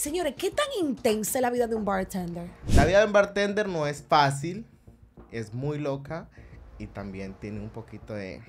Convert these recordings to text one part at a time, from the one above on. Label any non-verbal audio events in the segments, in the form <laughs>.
Señores, ¿qué tan intensa es la vida de un bartender? La vida de un bartender no es fácil, es muy loca y también tiene un poquito de...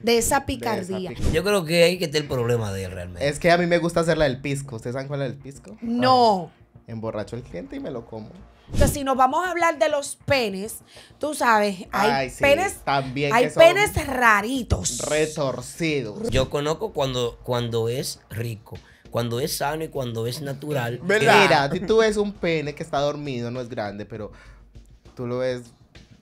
De esa picardía. Yo creo que ahí que está el problema de él realmente. Es que a mí me gusta hacer la del pisco. ¿Ustedes saben cuál es la del pisco? No. Ah, emborracho el cliente y me lo como. Entonces, si nos vamos a hablar de los penes, tú sabes, hay penes también hay penes raritos. Retorcidos. Yo conozco cuando, cuando es rico cuando es sano y cuando es natural. Mira, si tú ves un pene que está dormido, no es grande, pero tú lo ves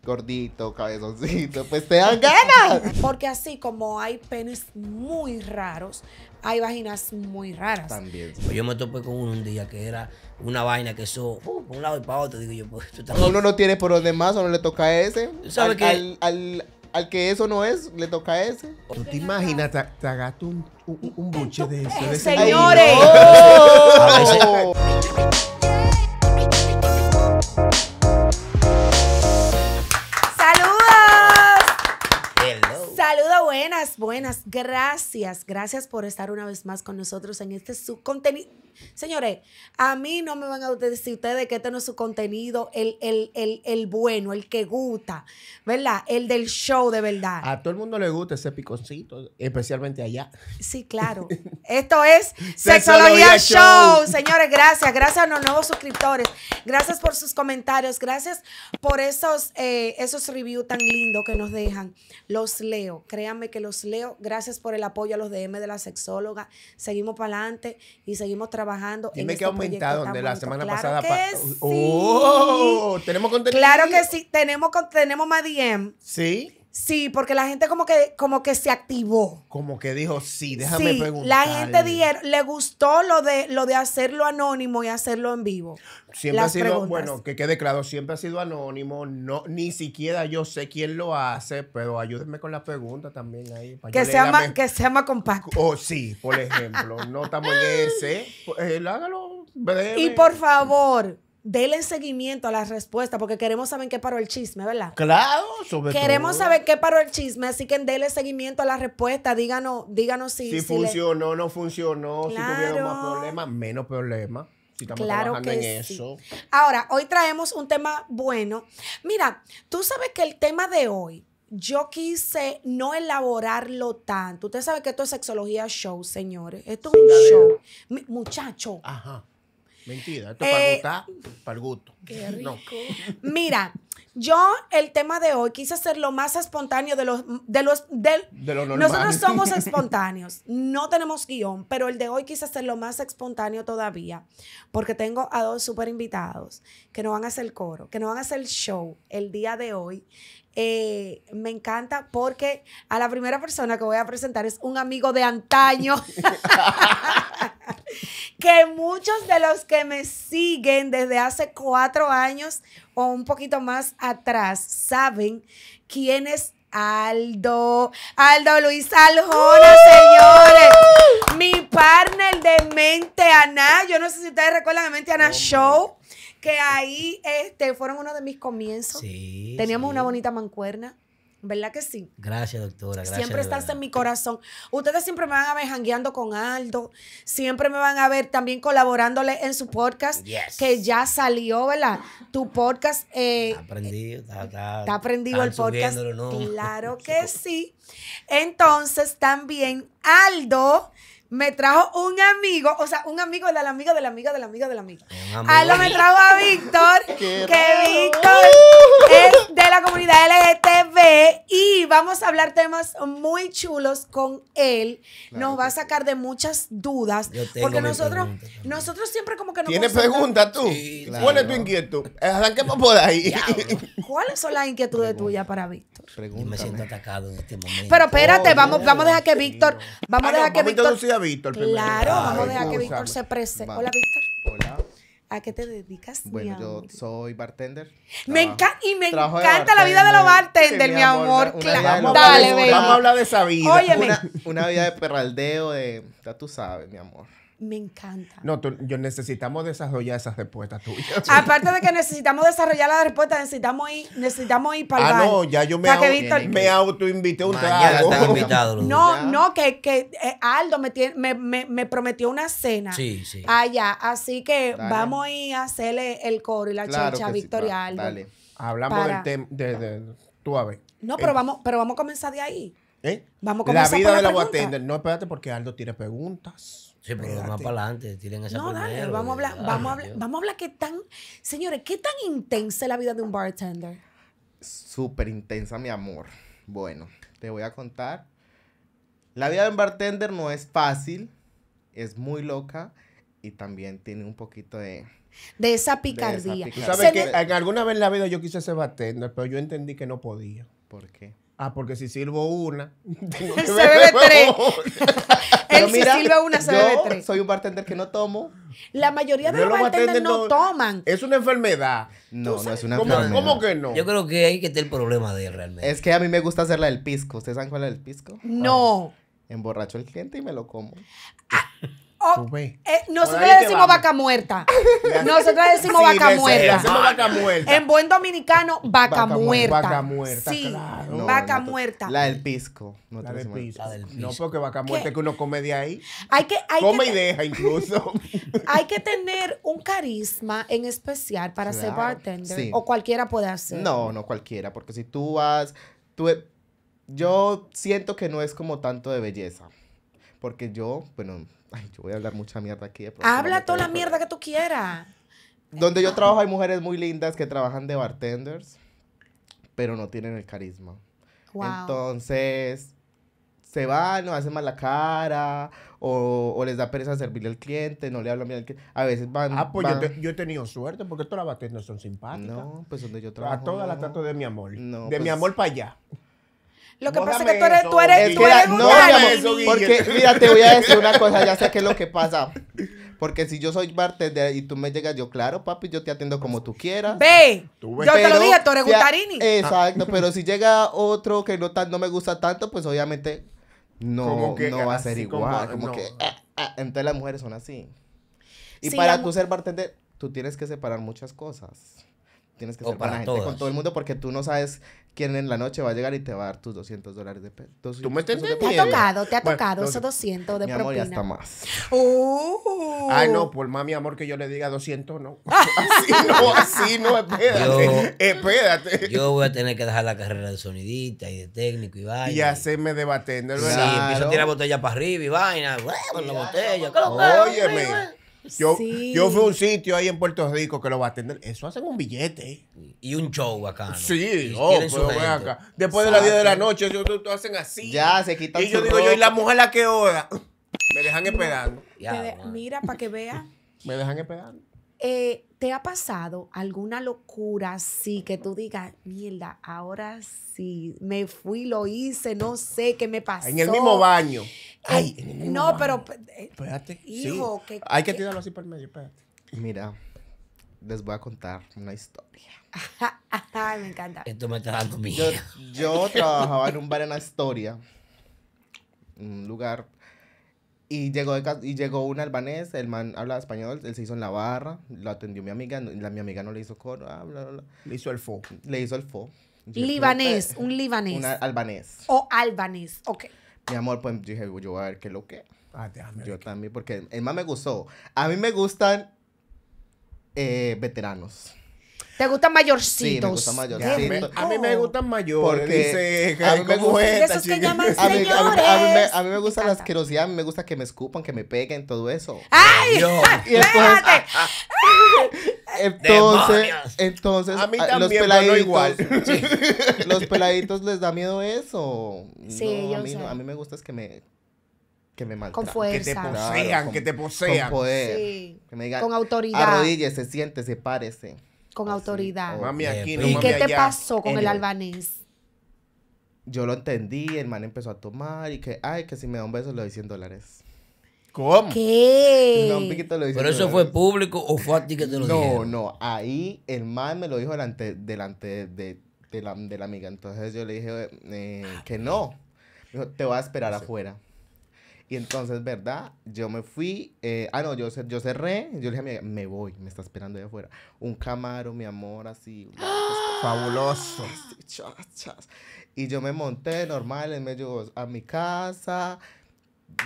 gordito, cabezoncito, pues te dan ganas. Porque así como hay penes muy raros, hay vaginas muy raras. También. Pues yo me topé con uno un día que era una vaina que eso, uh, Por un lado y para otro, digo yo, pues tú también. Uno no tiene por los demás, no le toca a ese. ¿Sabes al al que eso no es, le toca a ese. ¿Tú te imaginas Te hagas un, un, buche de eso? ¡Señores! ¡Saludos! ¡Saludos! buenas, buenas. Gracias, gracias por estar una vez más con nosotros en este subcontenido. Señores, a mí no me van a decir ustedes que este no es su contenido, el, el, bueno, el que gusta, ¿verdad? El del show de verdad. A todo el mundo le gusta ese piconcito, especialmente allá. Sí, claro. Esto es <laughs> Sexología show. Señores, gracias. Gracias a los nuevos suscriptores. Gracias por sus comentarios. Gracias por esos, eh, esos reviews tan lindos que nos dejan. Los leo. Créanme que los leo. Gracias por el apoyo a los DM de la sexóloga. Seguimos para adelante y seguimos trabajando trabajando. Dime en que ha este aumentado de la semana pasada. Que oh, tenemos contenido. Claro que sí, tenemos, tenemos más DM. Sí. Sí, porque la gente como que, como que se activó. Como que dijo, sí, déjame sí, preguntar. La gente le gustó lo de, lo de hacerlo anónimo y hacerlo en vivo. Siempre ha sido, bueno, que quede claro, siempre ha sido anónimo. No, ni siquiera yo sé quién lo hace, pero ayúdenme con la pregunta también ahí. que, sea más, que sea más compacto. Oh, sí, por ejemplo. no estamos en ese. Pues, eh, hágalo breve. Y por favor denle seguimiento a las respuestas porque queremos saber qué paró el chisme, ¿verdad? Claro, sobre Queremos saber qué paró el chisme, así que denle seguimiento a la respuesta, díganos, díganos si... Si, funcionó, no funcionó, si tuvieron más problemas, menos problemas. Si estamos claro trabajando en eso. Ahora, hoy traemos un tema bueno. Mira, tú sabes que el tema de hoy, yo quise no elaborarlo tanto. Usted sabe que esto es sexología show, señores. Esto es un show. Muchacho. Ajá Mentira, esto es para eh, para el gusto. Qué rico. Mira, yo el tema de hoy quise hacer lo más espontáneo de los de los Nosotros somos <laughs> espontáneos, no tenemos guión, pero el de hoy quise hacer lo más espontáneo todavía, porque tengo a dos super invitados que nos van a hacer coro, que nos van a hacer show el día de hoy eh, me encanta porque a la primera persona que voy a presentar es un amigo de antaño. <laughs> que muchos de los que me siguen desde hace cuatro años o un poquito más atrás saben quién es Aldo, Aldo Luis Aljona, ¡Uh! señores. Mi partner de Mente Ana. Yo no sé si ustedes recuerdan a Mente Ana Show que ahí este, fueron uno de mis comienzos. Sí, Teníamos una bonita mancuerna. ¿Verdad que sí? Gracias, doctora. Gracias, siempre estás en mi corazón. Ustedes siempre me van a ver jangueando con Aldo. Siempre me van a ver también colaborándole en su podcast, que ya salió, ¿verdad? Tu podcast. Eh, está aprendido, está, el podcast. Claro <laughs> que sí. Entonces, también Aldo me trajo un amigo, o sea, un amigo de la amiga de la amiga de la amiga de la amiga. ahí lo me trajo a Víctor, <laughs> que Víctor es de la comunidad LGTB y vamos a hablar temas muy chulos con él. nos va a sacar de muchas dudas. Porque nosotros, nosotros siempre como que nos tiene preguntas tú? ¿Cuál es tu inquietud? de ahí. ¿Cuáles son las inquietudes tuyas para mí? Yo me siento atacado en este momento. Pero espérate, vamos, vamos a dejar que Víctor. Vamos, a dejar que Víctor, a Víctor. Claro, vamos a dejar que Víctor se presente Hola, Víctor. Hola. ¿A qué te dedicas? Bueno, yo soy bartender. Me encanta y me encanta la vida de los bartenders, mi amor. claro. Dale, Vamos a hablar de esa vida. Una, una vida de perraldeo, de. Ya tú sabes, mi amor. Me encanta. No, yo necesitamos desarrollar esas respuestas tuyas. <laughs> Aparte de que necesitamos desarrollar las respuestas necesitamos ir, necesitamos ir para el Ah, no, ya yo me, auto, Víctor... autoinvité un <laughs> no, no, que, eh, Aldo me, tiene, me, me, prometió una cena sí, sí. allá. Así que vamos a ir a hacerle el coro y la chicha a Aldo. Dale. Hablamos del tema de, tú a ver. No, eh. pero vamos, pero vamos a comenzar de ahí. ¿Eh? Vamos a comenzar la vida de la bartender. No, espérate, porque Aldo tiene preguntas. Sí, pero más para adelante, tiren No, dale, vamos a hablar, vamos a hablar, qué tan, señores, qué tan intensa es la vida de un bartender. Súper intensa, mi amor. Bueno, te voy a contar. La vida de un bartender no es fácil, es muy loca y también tiene un poquito de de esa picardía. ¿Sabes que en alguna vez en la vida yo quise ser bartender, pero yo entendí que no podía. ¿Por qué? Ah, porque si sirvo una, <laughs> se bebe tres. <laughs> una cb soy un bartender que no tomo. La mayoría de los, bartenders no, toman. Es una enfermedad. No, no es una enfermedad. ¿Cómo que no? Yo creo que ahí que tener el problema de él realmente. Es que a mí me gusta hacerla del pisco. ¿Ustedes saben cuál es el pisco? No. emborracho el cliente y me lo como. Oh, eh, nosotros decimos vaca muerta. <laughs> Nosotros decimos vaca, muerta. En buen dominicano, vaca, muerta. Vaca muerta, claro. vaca muerta. La del pisco. No la, pisco. No, porque vaca muerta es que uno come de ahí. Hay que, come y deja incluso. <laughs> hay que tener un carisma en especial para ser bartender. O cualquiera puede hacer. No, no cualquiera, porque si tú vas... Tú, yo siento que no es como tanto de belleza. Porque yo, bueno, Ay, yo voy a hablar mucha mierda aquí. Habla toda la mierda que tú quieras. Donde yo trabajo hay mujeres muy lindas que trabajan de bartenders, pero no tienen el carisma. Entonces, se van, no hacen mala cara, o, les da pereza servirle al cliente, no le hablan bien al cliente. A veces van. Ah, pues Yo, he tenido suerte, porque todas las bartenders son simpáticas. No, pues donde yo trabajo. A todas las trato de mi amor. de mi pues amor para allá. Lo que pasa es que tú eres, tú eres, tú eres un no, Porque, mira, te voy a decir una cosa, ya sé qué es lo que pasa. Porque si yo soy bartender y tú me llegas, yo, claro, papi, yo te atiendo como tú quieras. Ve, yo te lo dije, tú eres Gustarini. Exacto, ah. pero si llega otro que no, tan, no me gusta tanto, pues obviamente no, no va a ser igual. Como, que, ah, ah". entonces las mujeres son así. Y para tú ser bartender, tú tienes que separar muchas cosas. Tienes que separar gente con todo el mundo porque tú no sabes quien en la noche va a llegar y te va a dar tus 200 dólares de peso. ¿Tú me entiendes? Te ha tocado, te ha tocado esos 200 de mi amor, ya está más. Uh. Ay, no, por más pues, mi amor que yo le diga 200, no. <laughs> así no, así no, espérate. espérate. Yo voy a tener que dejar la carrera de sonidita y de técnico y vaina. Y hacerme debatiendo. Sí, empiezo a tirar botella para arriba y vaina. Bueno, la botella. Óyeme. Yo, fui a un sitio ahí en Puerto Rico que lo va a atender. Eso hacen un billete. Y un show acá. Sí, ven acá. Después de las 10 de la noche, ellos lo hacen así. Ya, se quitan Y yo digo, yo, ¿y la mujer a que hora? <laughs> Me dejan esperando. mira, para que vea. <laughs> Me dejan esperando. Eh, ¿Te ha pasado alguna locura así que tú digas, mierda, ahora sí, me fui, lo hice, no sé qué me pasó? En el mismo baño. No, pero. Eh, espérate. Hijo, que- Hay que tirarlo así por el medio, espérate. Mira, les voy a contar una historia. Ay, me encanta. Esto me está dando Yo, miedo. yo trabajaba en un bar en Astoria, un lugar, y llegó, y llegó un albanés, el man habla español, él se hizo en la barra, lo atendió mi amiga, la, mi amiga no le hizo coro, ah, bla, bla, bla, Le hizo el fo. le hizo el fo. Libanés, un libanés. Un albanés. O albanés. Ok. Mi amor, pues dije, yo voy a ver qué es lo que. Ah, Yo también, porque el más me gustó. A mí me gustan eh, veteranos. ¿Te gustan mayorcitos? Sí, me gustan mayorcitos. A mí me gustan mayores. Porque a mí me gustan. que llaman a mí, a, mí, me gusta la asquerosidad, a mí me gusta que me escupan, que me peguen, todo eso. ¡Ay! Y después, entonces, entonces a mí ah, los peladitos, igual. <laughs> los peladitos les da miedo eso. Sí, a mí, me gusta es que me que me maltraten. Con fuerza. Que te posean, con, que te posean. Con poder. Sí. Que me digan, con autoridad. Arrodíllese, párese. Con autoridad. mami aquí, eh, no, ¿Y qué te pasó con el, albanés? Yo lo entendí, el man empezó a tomar y que, ay, que si me da un beso le doy 100 dólares. ¿Cómo? ¿Qué? ¿Pero eso fue público o fue a ti que te lo no, No, no. Ahí el man me lo dijo delante, delante de, de, la, de la amiga. Entonces yo le dije eh, que no. dijo, te voy a esperar afuera. Y entonces, ¿verdad? Yo me fui. Eh, ah, no, yo, yo cerré. Yo le dije a mi amiga, me voy, me está esperando ahí afuera. Un camaro, mi amor, así. <gasps> fabuloso. Así, chas, Y yo me monté normal, él me llevó a mi casa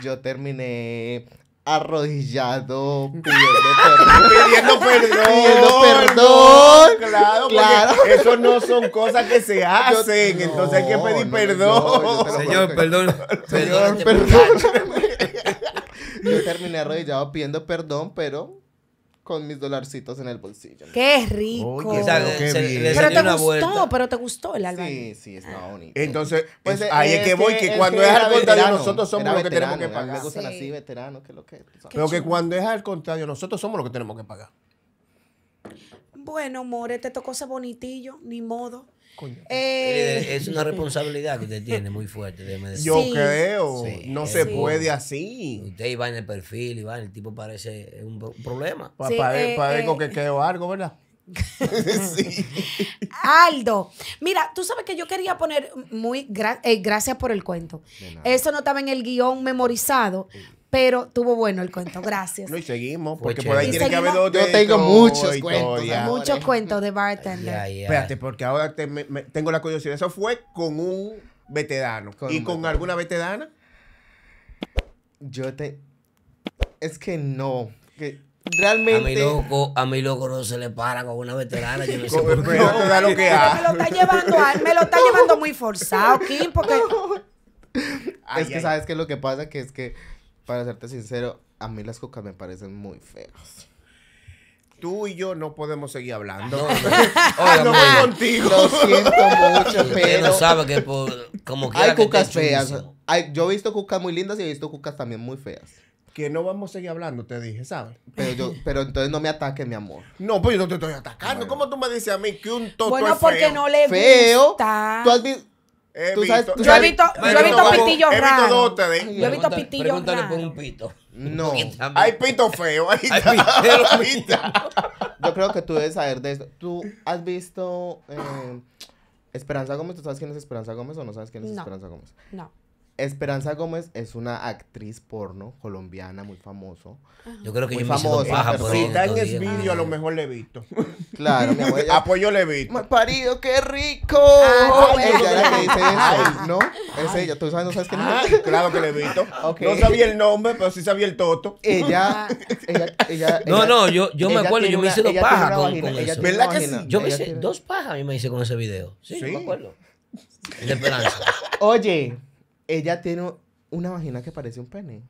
yo terminé arrodillado pidiendo perdón. <laughs> pidiendo perdón. Pidiendo perdón. claro, claro. Eso no son cosas que se hacen. entonces hay que pedir perdón. <laughs> Señor, perdón. Señor, perdón. <laughs> yo terminé arrodillado pidiendo perdón, pero con mis dolarcitos en el bolsillo. ¡Qué rico! pero te gustó, pero te gustó el álbum. Sí, sí, es más ah. bonito. Entonces, pues, eh, ahí es, que voy, que, cuando es al contrario, nosotros somos los que tenemos que pagar. así veteranos, que lo que... Pero que cuando es al contrario, nosotros somos los que tenemos que pagar. Bueno, More, te tocó ese bonitillo, ni modo. Eh, es una responsabilidad que usted tiene muy fuerte, Yo creo, no se puede así. Usted iba en el perfil, y el tipo parece un, problema. Para eh, eh. que quedó algo, ¿verdad? <laughs> sí. Aldo, mira, tú sabes que yo quería poner muy gracias por el cuento. Eso no estaba en el guión memorizado, pero tuvo bueno el cuento, gracias. No, y seguimos, porque por ahí tiene que haber otro. Yo tengo muchos cuentos. Muchos cuentos de bartender. Espérate, porque ahora tengo la curiosidad. Eso fue con un veterano. ¿Y con alguna veterana? Yo te. Es que no. realmente. A mi loco, a mi loco no se le para con una veterana. Yo no sé por qué. me lo está llevando, me lo está llevando muy forzado, Kim, porque. <laughs> es que, ¿sabes qué? Lo que pasa que es que para serte sincero, a mí las cucas me parecen muy feas. Tú y yo no podemos seguir hablando. No, <laughs> contigo. Lo siento mucho, pero... Usted no sabe que por, como Hay cucas feas. yo he visto cucas muy lindas y he visto cucas también muy feas que no vamos a seguir hablando, te dije, ¿sabes? Pero yo, pero entonces no me ataques, mi amor. No, pues yo no te estoy atacando. ¿Cómo tú me dices a mí que un toto es feo? Bueno, porque no le feo. gusta. ¿Tú has visto? yo he visto, yo he visto pitillos raros. Yo he visto, pitillos por un pito. No, <laughs> hay pito feo. Ahí hay pito, <laughs> Yo creo que tú debes saber de esto. Tú has visto eh, Esperanza Gómez. ¿Tú sabes quién es Esperanza Gómez o no sabes quién es Esperanza Gómez? No. Esperanza Gómez es una actriz porno colombiana muy famoso. Yo creo que muy yo famosa. si está en el vídeo, a lo ah. mejor le he visto. Claro, mi Apoyo le he visto. parido, qué rico. Ah, ella la que dice eso, ¿no? Es ella. Tú sabes, no sabes qué nombre. Ah, claro que le he visto. No sabía el nombre, pero sí sabía el toto. Ella, ella, ella, No, no, yo, yo me acuerdo, yo me hice dos pajas con, ella. con eso. ¿Verdad que Yo me hice dos pajas, a mí me hice con ese video. Sí, Yo me acuerdo. De Esperanza. Oye ella tiene una vagina que parece un pene.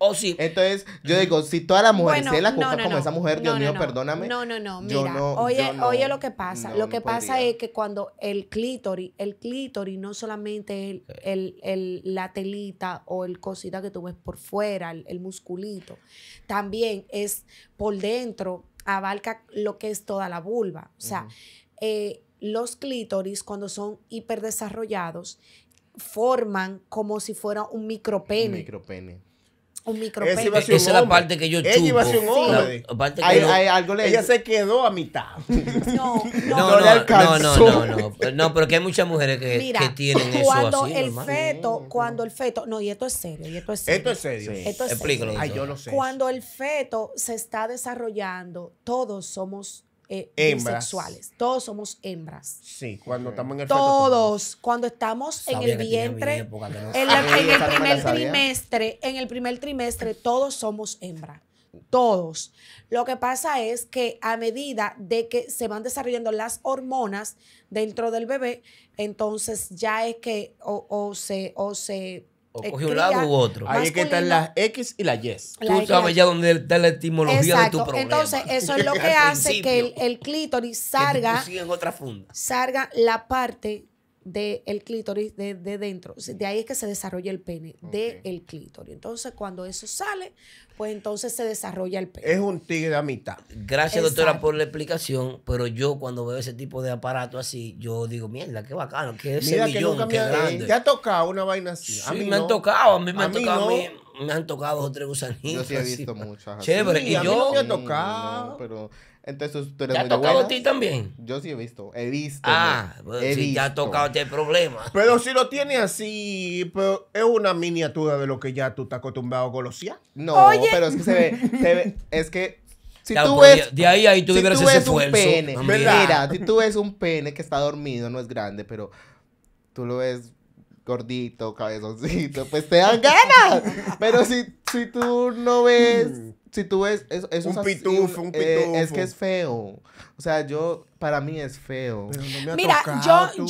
Oh, sí. Entonces, yo digo, si toda la mujer se la cosa, como esa mujer, Dios mío, perdóname. No, no, no, mira, oye, oye lo que pasa. lo que pasa es que cuando el clítoris, el clítoris no solamente el, la telita o el cosita que tú ves por fuera, el, musculito, también es por dentro, abarca lo que es toda la vulva. O sea, eh, los clítoris cuando son hiperdesarrollados, forman como si fuera un micropene. Micropene. Un micropene. Esa, Esa es la parte que yo chupo. Ella Ella se quedó a mitad. <laughs> No, no, no, no, no, no, no, no, pero que hay muchas mujeres que, Mira, que tienen eso cuando El feto, cuando el feto, no, y esto es serio, y esto es serio. Explícalo. yo lo sé. Cuando el feto se está desarrollando, todos somos eh, bisexuales. Todos somos hembras. Sí, cuando estamos en el Todos, cuando estamos en el vientre, en, el primer trimestre, en el primer trimestre, todos somos hembras. Todos. Lo que pasa es que a medida de que se van desarrollando las hormonas dentro del bebé, entonces ya es que o se, o se o un lado u otro. Ahí es que están las X y las Y Tú sabes ya dónde está la etimología de tu problema. Entonces, <laughs> eso es lo que hace que el, clítoris salga. En otra funda. Salga la parte del el clítoris de, dentro. De ahí es que se desarrolla el pene, De el clítoris. Entonces, cuando eso sale, pues entonces se desarrolla el pene. Es un tigre a mitad. Gracias, doctora, por la explicación. Pero yo, cuando veo ese tipo de aparato así, yo digo, mierda, qué bacano, qué Mira que nunca qué eh, grande. ¿Te ha tocado una vaina así? a mí me han tocado, a mí me han tocado a mí me han tocado otros gusanitos. Yo sí he visto muchas. Chévere. y yo. No me mm, tocado. pero entonces tú eres ¿Te ha muy tocado a ti también? Yo sí he visto. He visto. Ah, pues ya sí, ya ha tocado este problema. Pero si lo tiene así, pero es una miniatura de lo que ya tú estás acostumbrado a golosía. No, pero es que se ve, es que si tú pues, ves, de ahí, ahí tú si ese esfuerzo, un pene, mira, <laughs> si tú ves un pene que está dormido, no es grande, pero tú lo ves gordito, cabezoncito, pues te dan ganas. Pero si, si tú no ves mm si tú ves un es un pitufo. Eh, es que es feo. O sea, yo para mí es feo. Mira, yo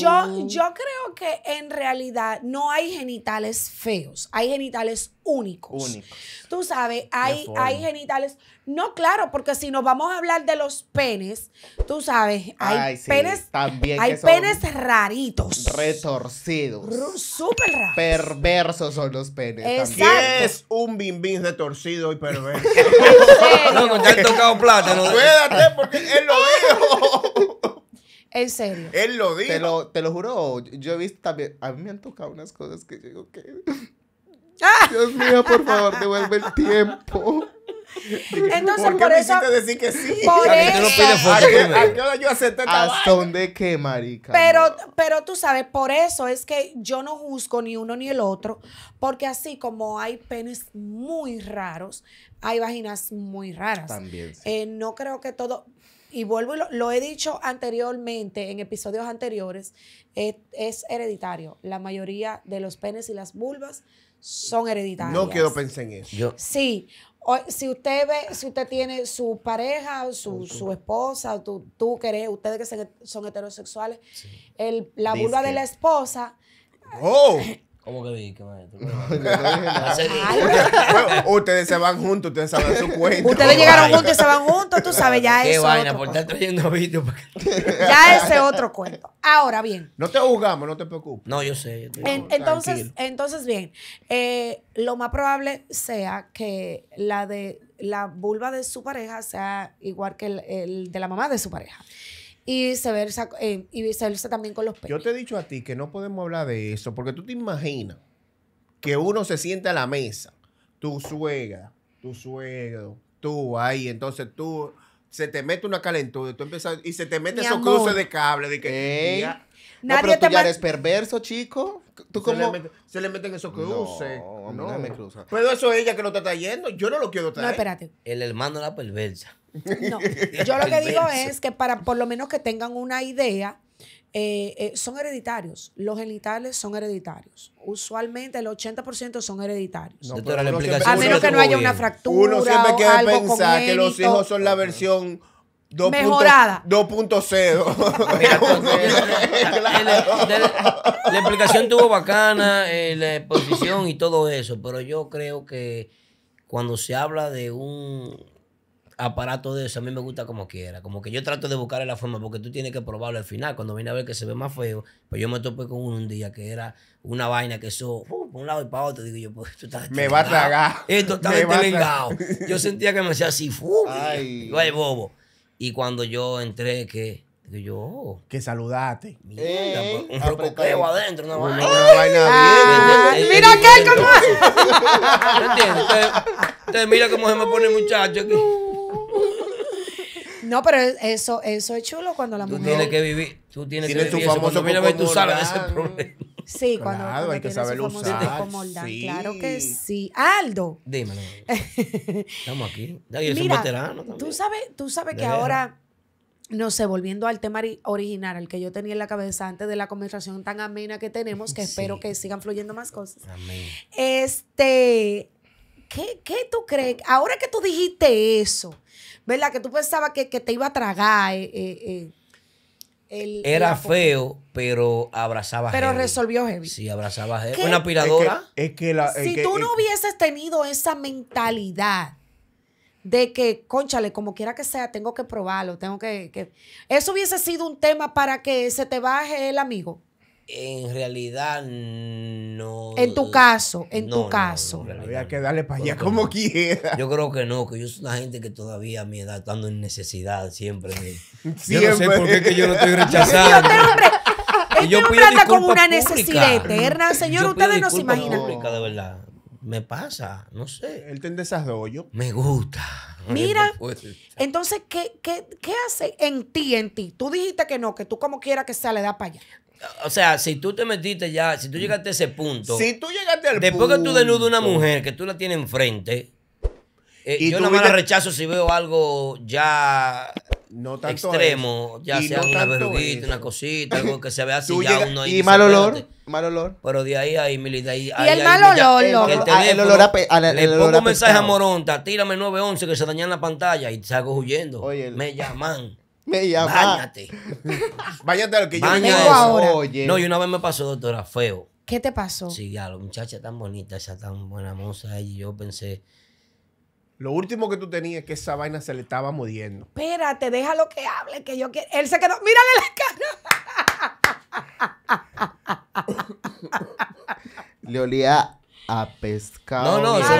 yo creo que en realidad no hay genitales feos, hay genitales únicos. Únicos. Tú sabes, hay hay genitales no claro, porque si nos vamos a hablar de los penes, tú sabes, hay penes también hay penes raritos, retorcidos. Super raros. Perversos son los penes es un bimbín retorcido y perverso? <laughs> No, ya he tocado plátano. cuédate porque él lo dijo. En serio. Él lo dijo. Te lo, te lo juro, yo he visto también. A mí me han tocado unas cosas que yo digo que. Ah. Dios mío, por favor, devuelve el tiempo. Entonces, ¿Por, qué eso. decir que sí? Por eso. Pues, acepté ¿Hasta dónde qué, marica? Pero, pero tú sabes, por eso es que yo no juzgo ni uno ni el otro, porque así como hay penes muy raros, hay vaginas muy raras. También. Eh, no creo que todo. Y vuelvo lo, he dicho anteriormente, en episodios anteriores, eh, es hereditario. La mayoría de los penes y las vulvas son hereditarios. No quiero pensar en eso. Sí, si usted ve, si usted tiene su pareja, su, su esposa, tú, tú ustedes que son heterosexuales, el, la burla de la esposa. ¡Oh! <laughs> ¿Cómo que dije, maestro? ustedes se van juntos, ustedes saben su cuento Ustedes llegaron juntos y se van juntos, tú sabes, ya eso. Qué vaina, por estar <laughs> trayendo ya ese otro cuento. Ahora bien. No te juzgamos, no te preocupes. No, yo sé. entonces, entonces, bien, eh, lo más probable sea que la de la vulva de su pareja sea igual que el de la mamá de su pareja y viceversa, eh, y también con los Yo te he dicho a ti que no podemos hablar de eso, porque tú te imaginas que uno se siente a la mesa, tu suegra, tu suegro, tú ahí, entonces tú se te mete una calentura, tú y se te mete esos cruces de cable de que pero tú ya eres perverso, chico. ¿Tú se, Le se meten esos cruces. No, Me cruza. Pero eso es ella que lo está trayendo. Yo no lo quiero traer. No, espérate. El hermano la perversa. No, <laughs> yo lo que digo es que para por lo menos que tengan una idea, eh, eh, son hereditarios. Los genitales son hereditarios. Usualmente el 80% son hereditarios. a menos que no haya una fractura. Uno siempre quiere pensar que los hijos son la versión. 2.0 Mejorada. 2.0. <laughs> <laughs> la explicación tuvo bacana, eh, la exposición y todo eso, pero yo creo que cuando se habla de un aparato de eso a mí me gusta como quiera. Como que yo trato de buscarle la forma porque tú tienes que probarlo al final. Cuando vine a ver que se ve más feo, pues yo me topé con uno un día que era una vaina que eso, uh, por un lado y para otro. Digo yo, pues está estás. Me va a tragar. Esto está <laughs> vengado. Yo sentía que me hacía así, ¡Ay! Ay bobo. Y cuando yo entré, que. Digo yo, oh. que saludaste. Mira, Ey, pues, un eh, adentro, una vaina. Una vaina bien. Mira qué como. ¿Entiendes? Entonces, mira cómo se me pone el muchacho aquí. No, pero e-, eso, eso es chulo cuando la mujer... Tú tienes que vivir, tú tienes, tienes que vivir tu famoso mira, tú sabes de ese problema. Sí, cuando, claro, hay que saber usar. Claro que sí. Aldo. Dímelo. Estamos aquí. Yo soy un veterano también. Tú sabes, tú sabes que ahora no sé, volviendo al tema original, el que yo tenía en la cabeza antes de la conversación tan amena que tenemos, que espero que sigan fluyendo más cosas. Amén. Este, ¿qué, tú crees? Ahora que tú dijiste eso, ¿verdad? Que tú pensabas que, te iba a tragar. Eh, eh, eh, Era feo, pero abrazaba Pero resolvió heavy. Sí, abrazaba heavy. Una aspiradora. Es que, si tú no hubieses tenido esa mentalidad de que, conchale, como quiera que sea, tengo que probarlo, tengo que, que... Eso hubiese sido un tema para que se te baje el amigo en realidad no. En tu caso, en tu caso. No, había que darle para allá como quiera. Yo creo que no, que yo soy una gente que todavía a mi edad estando en necesidad siempre. <laughs> Yo no sé por qué que yo no estoy <laughs> este rechazando. Este yo hombre anda una necesidad eterna. Señor, ustedes no se imaginan. Pública, de verdad. Me pasa, no sé. Él te esas de Me gusta. Mira, entonces, ¿qué, qué, qué hace en ti, en ti? Tú dijiste que no, que tú como quiera que sea le da para allá o sea, si tú te metiste ya, si tú llegaste a ese punto. Si tú llegaste al después punto. Después que tú desnudas una mujer que tú la tienes enfrente. Eh, ¿Y yo nada más rechazo si veo algo ya no tanto extremo, ya sea una verruguita, una cosita, algo que se vea así, ya uno Y mal olor, mal olor. Pero de ahí a Ahí, y ahí, el mal olor, ah, el, olor a, ah, Le el pongo un mensaje a Moronta, tírame 911 que se dañan la pantalla y salgo huyendo. Oye, me llaman. Me llama. Báñate. Báñate a lo que yo Oye. No, y una vez me pasó, doctora, feo. ¿Qué te pasó? Sí, ya, la muchacha tan bonita, esa tan buena moza, y yo pensé, lo último que tú tenías es que esa vaina se le estaba muriendo. Espérate, déjalo que hable, que yo Él se quedó. Mírale la cara. le olía a pescado. No, no, eso,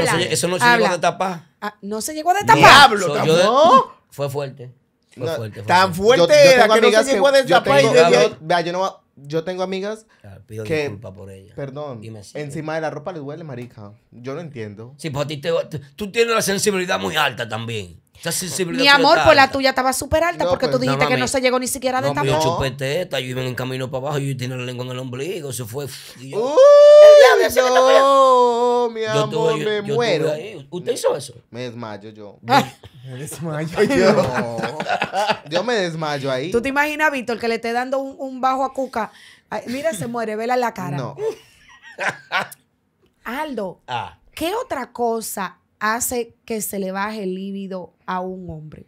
no se, ah, no se llegó a destapar. no se llegó a destapar. Diablo, Fue fuerte tan fuerte yo, era que no puede yo tengo amigas ah, que, disculpa por ella. Perdón, encima de la ropa le duele, marica. Yo no entiendo. Si por pues ti tú tienes la sensibilidad muy alta también. Mi amor, Pues la tuya estaba súper alta porque tú pues, dijiste que no se llegó ni siquiera de no, Yo chupé yo iba en camino para abajo, yo tenía la lengua en el ombligo, se fue. uh, mi amor, me muero. ¿Usted hizo eso? Me desmayo yo. Me <laughs> desmayo yo. me desmayo ahí. ¿Tú te imaginas, Víctor, que le esté dando un, bajo a Cuca? mira, se muere, vela la cara. No. <laughs> Aldo, ah. ¿qué otra cosa hace que se le baje el líbido a un hombre?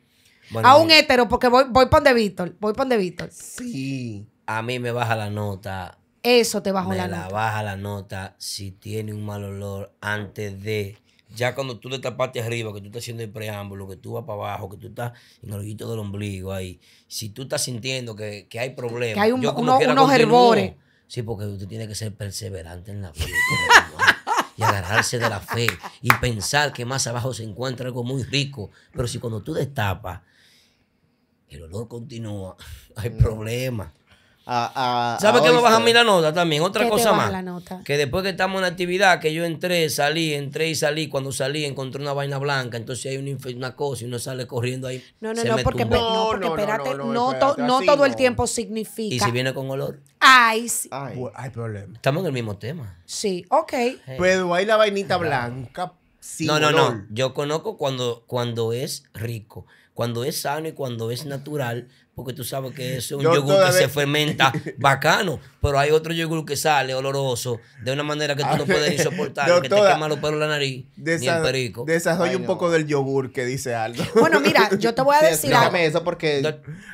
a un hétero, porque voy, voy de Víctor. Voy por de Víctor. Sí. A mí me baja la nota eso te bajó la, baja la nota si tiene un mal olor antes de. Ya cuando tú le tapaste arriba, que tú estás haciendo el preámbulo, que tú vas para abajo, que tú estás en el ojito del ombligo ahí. Si tú estás sintiendo que, hay problemas. Que hay yo como unos Sí, porque usted tiene que ser perseverante en la fe. y agarrarse de la fe y pensar que más abajo se encuentra algo muy rico. Pero si cuando tú destapas, el olor continúa, <laughs> hay mm. problemas. ¿Sabes qué que me bajan a mí la nota también? Otra cosa más. La nota? Que después que estamos en la actividad, que yo entré, salí, entré y salí. Cuando salí encontré una vaina blanca. Entonces hay una, una cosa y uno sale corriendo ahí. No, no, no porque, no, espérate, no, todo el tiempo significa. ¿Y si viene con olor? Ay, sí. Ay. Hay problema. Estamos en el mismo tema. Sí, ok. Pero hay la vainita blanca no, no, no. Yo conozco cuando, cuando es rico, cuando es sano y cuando es natural, porque tú sabes que es un yogur que se fermenta <laughs> bacano, pero hay otro yogur que sale oloroso de una manera que tú no puedes soportar, que te quema los pelos la nariz, Desa... el un poco del yogur que dice algo. Bueno, mira, yo te voy a <laughs> decir algo. eso porque...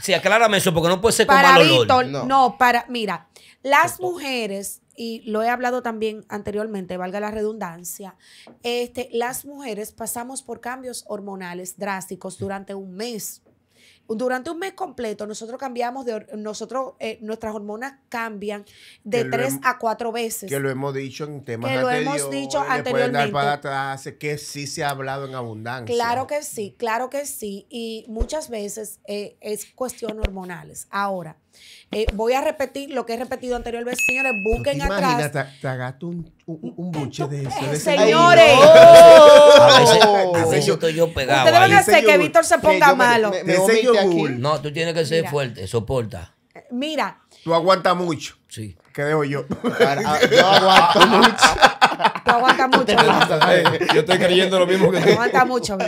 sí, aclárame eso porque no puede ser como mal no, para... Mira, las mujeres y lo he hablado también anteriormente, valga la redundancia, este, las mujeres pasamos por cambios hormonales drásticos durante un mes. Durante un mes completo, nosotros cambiamos de nosotros, eh, nuestras hormonas cambian de tres a cuatro veces. Que lo hemos dicho en temas que lo hemos dicho anteriormente. Dar para atrás, que sí se ha hablado en abundancia. Claro que sí, claro que sí. Y muchas veces eh, es cuestión hormonales. Ahora, eh, voy a repetir lo que he repetido anteriormente, señores, busquen a te atrás. Te, te un, buche de eso. De señores. Oh. a, veces, a estoy yo pegado. Ustedes van hacer que Víctor se ponga malo. No, tú tienes que ser fuerte, soporta. Eh, mira. Tú aguantas mucho. Sí. Que dejo yo. yo <laughs> aguanto mucho. Tú mucho. Yo estoy creyendo lo mismo que tú. Aguanta mucho.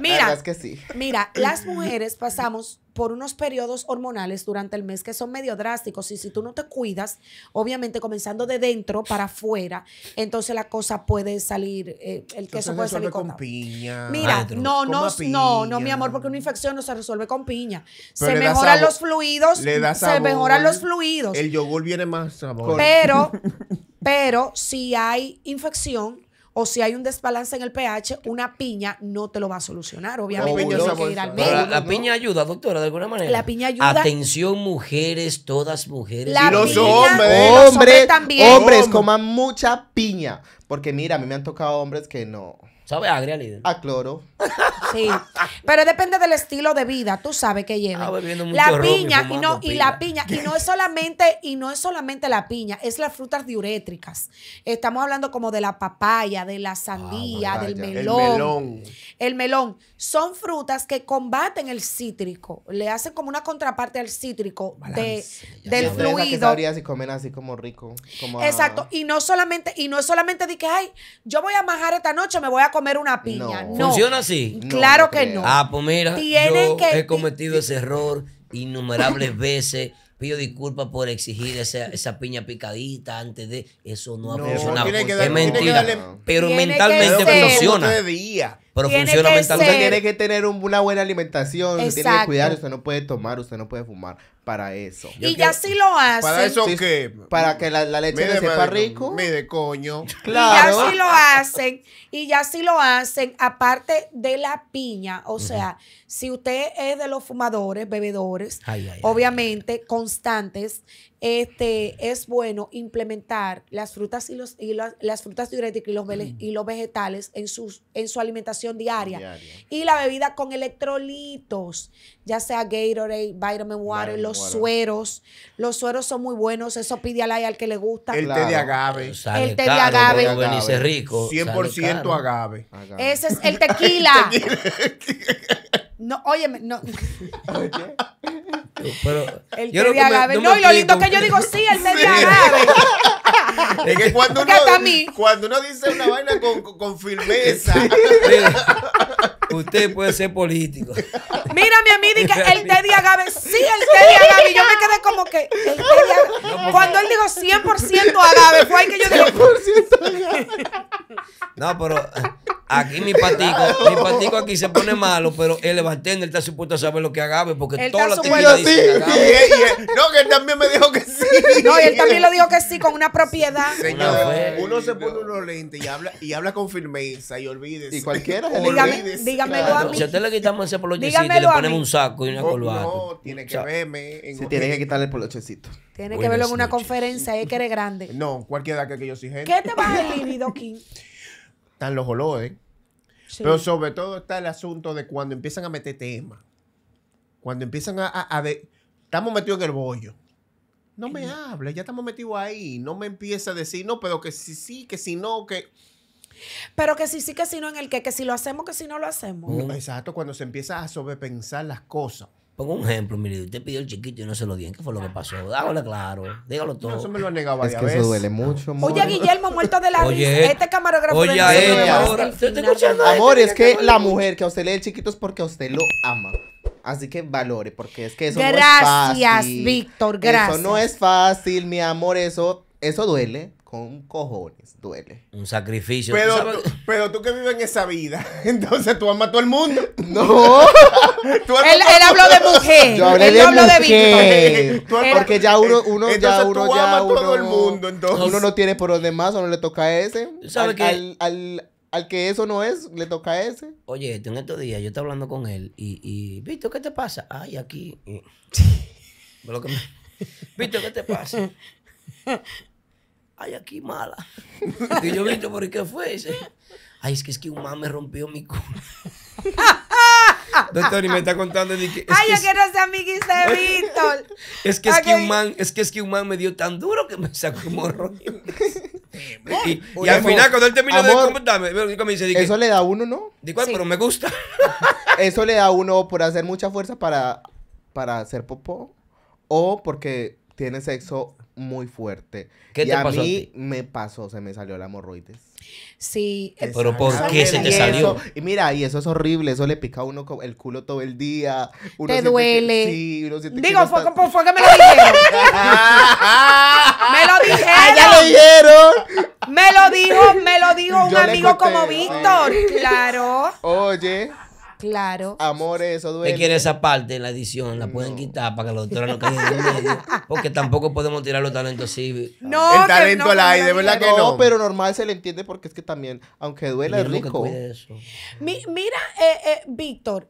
Mira, que sí. mira, las mujeres pasamos por unos periodos hormonales durante el mes que son medio drásticos y si tú no te cuidas, obviamente comenzando de dentro para afuera, entonces la cosa puede salir, eh, el queso puede salir con piña. Mira, no, no, no, no, mi amor, porque una infección no se resuelve con piña. se mejoran los fluidos, se mejoran los fluidos. El yogur viene más sabor. Pero, <laughs> pero si hay infección o si hay un desbalance en el pH, una piña no te lo va a solucionar. Obviamente, La, piña ayuda, doctora, de alguna manera. La piña ayuda. Atención, mujeres, todas mujeres. y los hombres. hombres, también. Hombres, coman mucha piña. Porque mira, a mí me han tocado hombres que no. ¿Sabe agria, A ah, cloro. <laughs> Sí. Pero depende del estilo de vida, tú sabes que lleva. la piña y, no y la piña y <laughs> no es solamente y no es solamente la piña, es las frutas diurétricas. Estamos hablando como de la papaya, de la sandía, ah, del melón. El melón. El melón son frutas que combaten el cítrico, le hacen como una contraparte al cítrico de, del fluido. así como rico, Exacto, y no solamente y no es solamente de que ay, yo voy a majar esta noche, me voy a comer una piña. No. ¿Funciona así? Mm, claro que no. Ah, pues mira, yo he cometido ese error innumerables veces. Pido disculpas por exigir esa, piña picadita antes de... Eso no, ha funcionado. es pero mentalmente funciona. Pero tiene funciona mentalmente. Usted tiene que tener una buena alimentación, usted tiene que cuidar, usted no puede tomar, usted no puede fumar para eso. y ya si lo hacen. ¿Para eso qué? Para que la, leche le sepa rico. Mide, coño. Claro. <laughs> Y ya si lo hacen, y ya si lo hacen, aparte de la piña, o sea, si usted es de los fumadores, bebedores, obviamente constantes, este, es bueno implementar las frutas y los y las, frutas diuréticas y los, mm. vegetales en, en su alimentación diaria. Y la bebida con electrolitos, ya sea Gatorade, Vitamin Water, los sueros. Los sueros son muy buenos, eso pide al al que le gusta. El té de agave. el té de agave. rico. 100% agave. agave. Ese es el tequila. <laughs> No, óyeme, no. Pero, el Teddy agave. No, y lo lindo que yo digo, sí, el Teddy <laughs> agave. <laughs> Es que cuando uno, cuando uno dice una vaina con, con firmeza. Usted puede ser político. Mira, mi amiga, el Teddy agave. Sí, el Teddy agave. agave. Yo me quedé como que. El Cuando él dijo 100% agave, fue ahí que yo dije. 100% agave. <laughs> No, pero Aquí mi patico, <laughs> mi patico aquí se pone malo, pero él le va a él está supuesto a saber lo que haga, porque toda la No, que él también me dijo que sí. No, y él también lo dijo que sí con una propiedad. Señor, uno se pone unos lentes y habla, y habla con firmeza y olvídese. Y cualquiera se Dígame, Dígamelo a mí. Si a usted le quitamos ese polochecito y le ponemos un saco y una no, No, tiene que verme. En se tiene que quitarle el polochecito. Tiene que verlo en una conferencia, es que eres grande. No, cualquiera que yo soy gente. ¿Qué te va el libido, King? <laughs> están los olores, pero sobre todo está el asunto de cuando empiezan a meter tema Cuando empiezan a... estamos metidos en el bollo. No me hables, ya estamos metidos ahí. No me empieza a decir, no, pero que sí, sí, que si no, que... Pero que sí, sí, que si no, en el que, que si lo hacemos, que si no lo hacemos. exacto, cuando se empieza a sobrepensar las cosas. Pongo un ejemplo, mire, usted pidió el chiquito y no se lo dieron. ¿Qué fue lo que pasó? Hágalo claro, dígalo todo. Eso me lo han negado es que eso duele mucho, amor. Oye, Guillermo, muerto de la oye, eh, Este camarógrafo oye, de ella, eh, ahora, escuchando? Este amor, es que la mujer que a usted le dé el chiquito es porque a usted lo ama. Así que valore, porque es que eso gracias, no es fácil. Gracias, Víctor, gracias. Eso no es fácil, mi amor, eso, eso duele con cojones duele. Un sacrificio. Pero tú, pero tú que vives en esa vida, <laughs> entonces tú amas a todo el mundo. No. <laughs> él, habló de mujer. Yo hablé él de habló de vida Porque ya uno, uno ya uno, tú Todo el mundo, entonces. Uno no tiene por los demás, no le toca a ese. Al, al, al, que eso no es, le toca a ese. Oye, este, en estos días yo estaba hablando con él y, y Víctor, ¿qué te pasa? Ay, aquí. <laughs> Víctor, ¿qué te pasa? ay, aquí mala. <laughs> Y yo, Víctor, ¿por qué fue? ay, es que es que un man me rompió mi culo. <laughs> Doctor, y me está contando de que. Es Ay, que yo quiero ser amiguista de Víctor. <laughs> es que es que un man, es que es que un man me dio tan duro que me sacó un morro. y, al final, cuando él terminó de comentarme, me dice, Eso le da a uno, ¿no? Digo, pero me gusta. eso le da a uno por hacer mucha fuerza para, para hacer popó. O porque tiene sexo muy fuerte. ¿Qué y te a pasó mí me pasó, se me salió la hemorroides. Sí. ¿Pero por qué se te salió? y mira, y eso es horrible, eso le pica a uno el culo todo el día. Uno te duele. sí, uno Digo, que fue, está... fue, que me lo dijeron. me lo <laughs> ah, dijeron. lo dijeron. me lo dijo, me lo dijo un amigo como Víctor, claro. Oye. Claro. Amor, eso duele. ¿Qué quiere esa parte en la edición, la pueden quitar para que la doctora no caiga en el medio. Porque tampoco podemos tirar los talentos así. <laughs> No, el talento aire, de verdad que no. pero normal se le entiende porque es que también, aunque duela, es rico. mira, eh, eh, Víctor.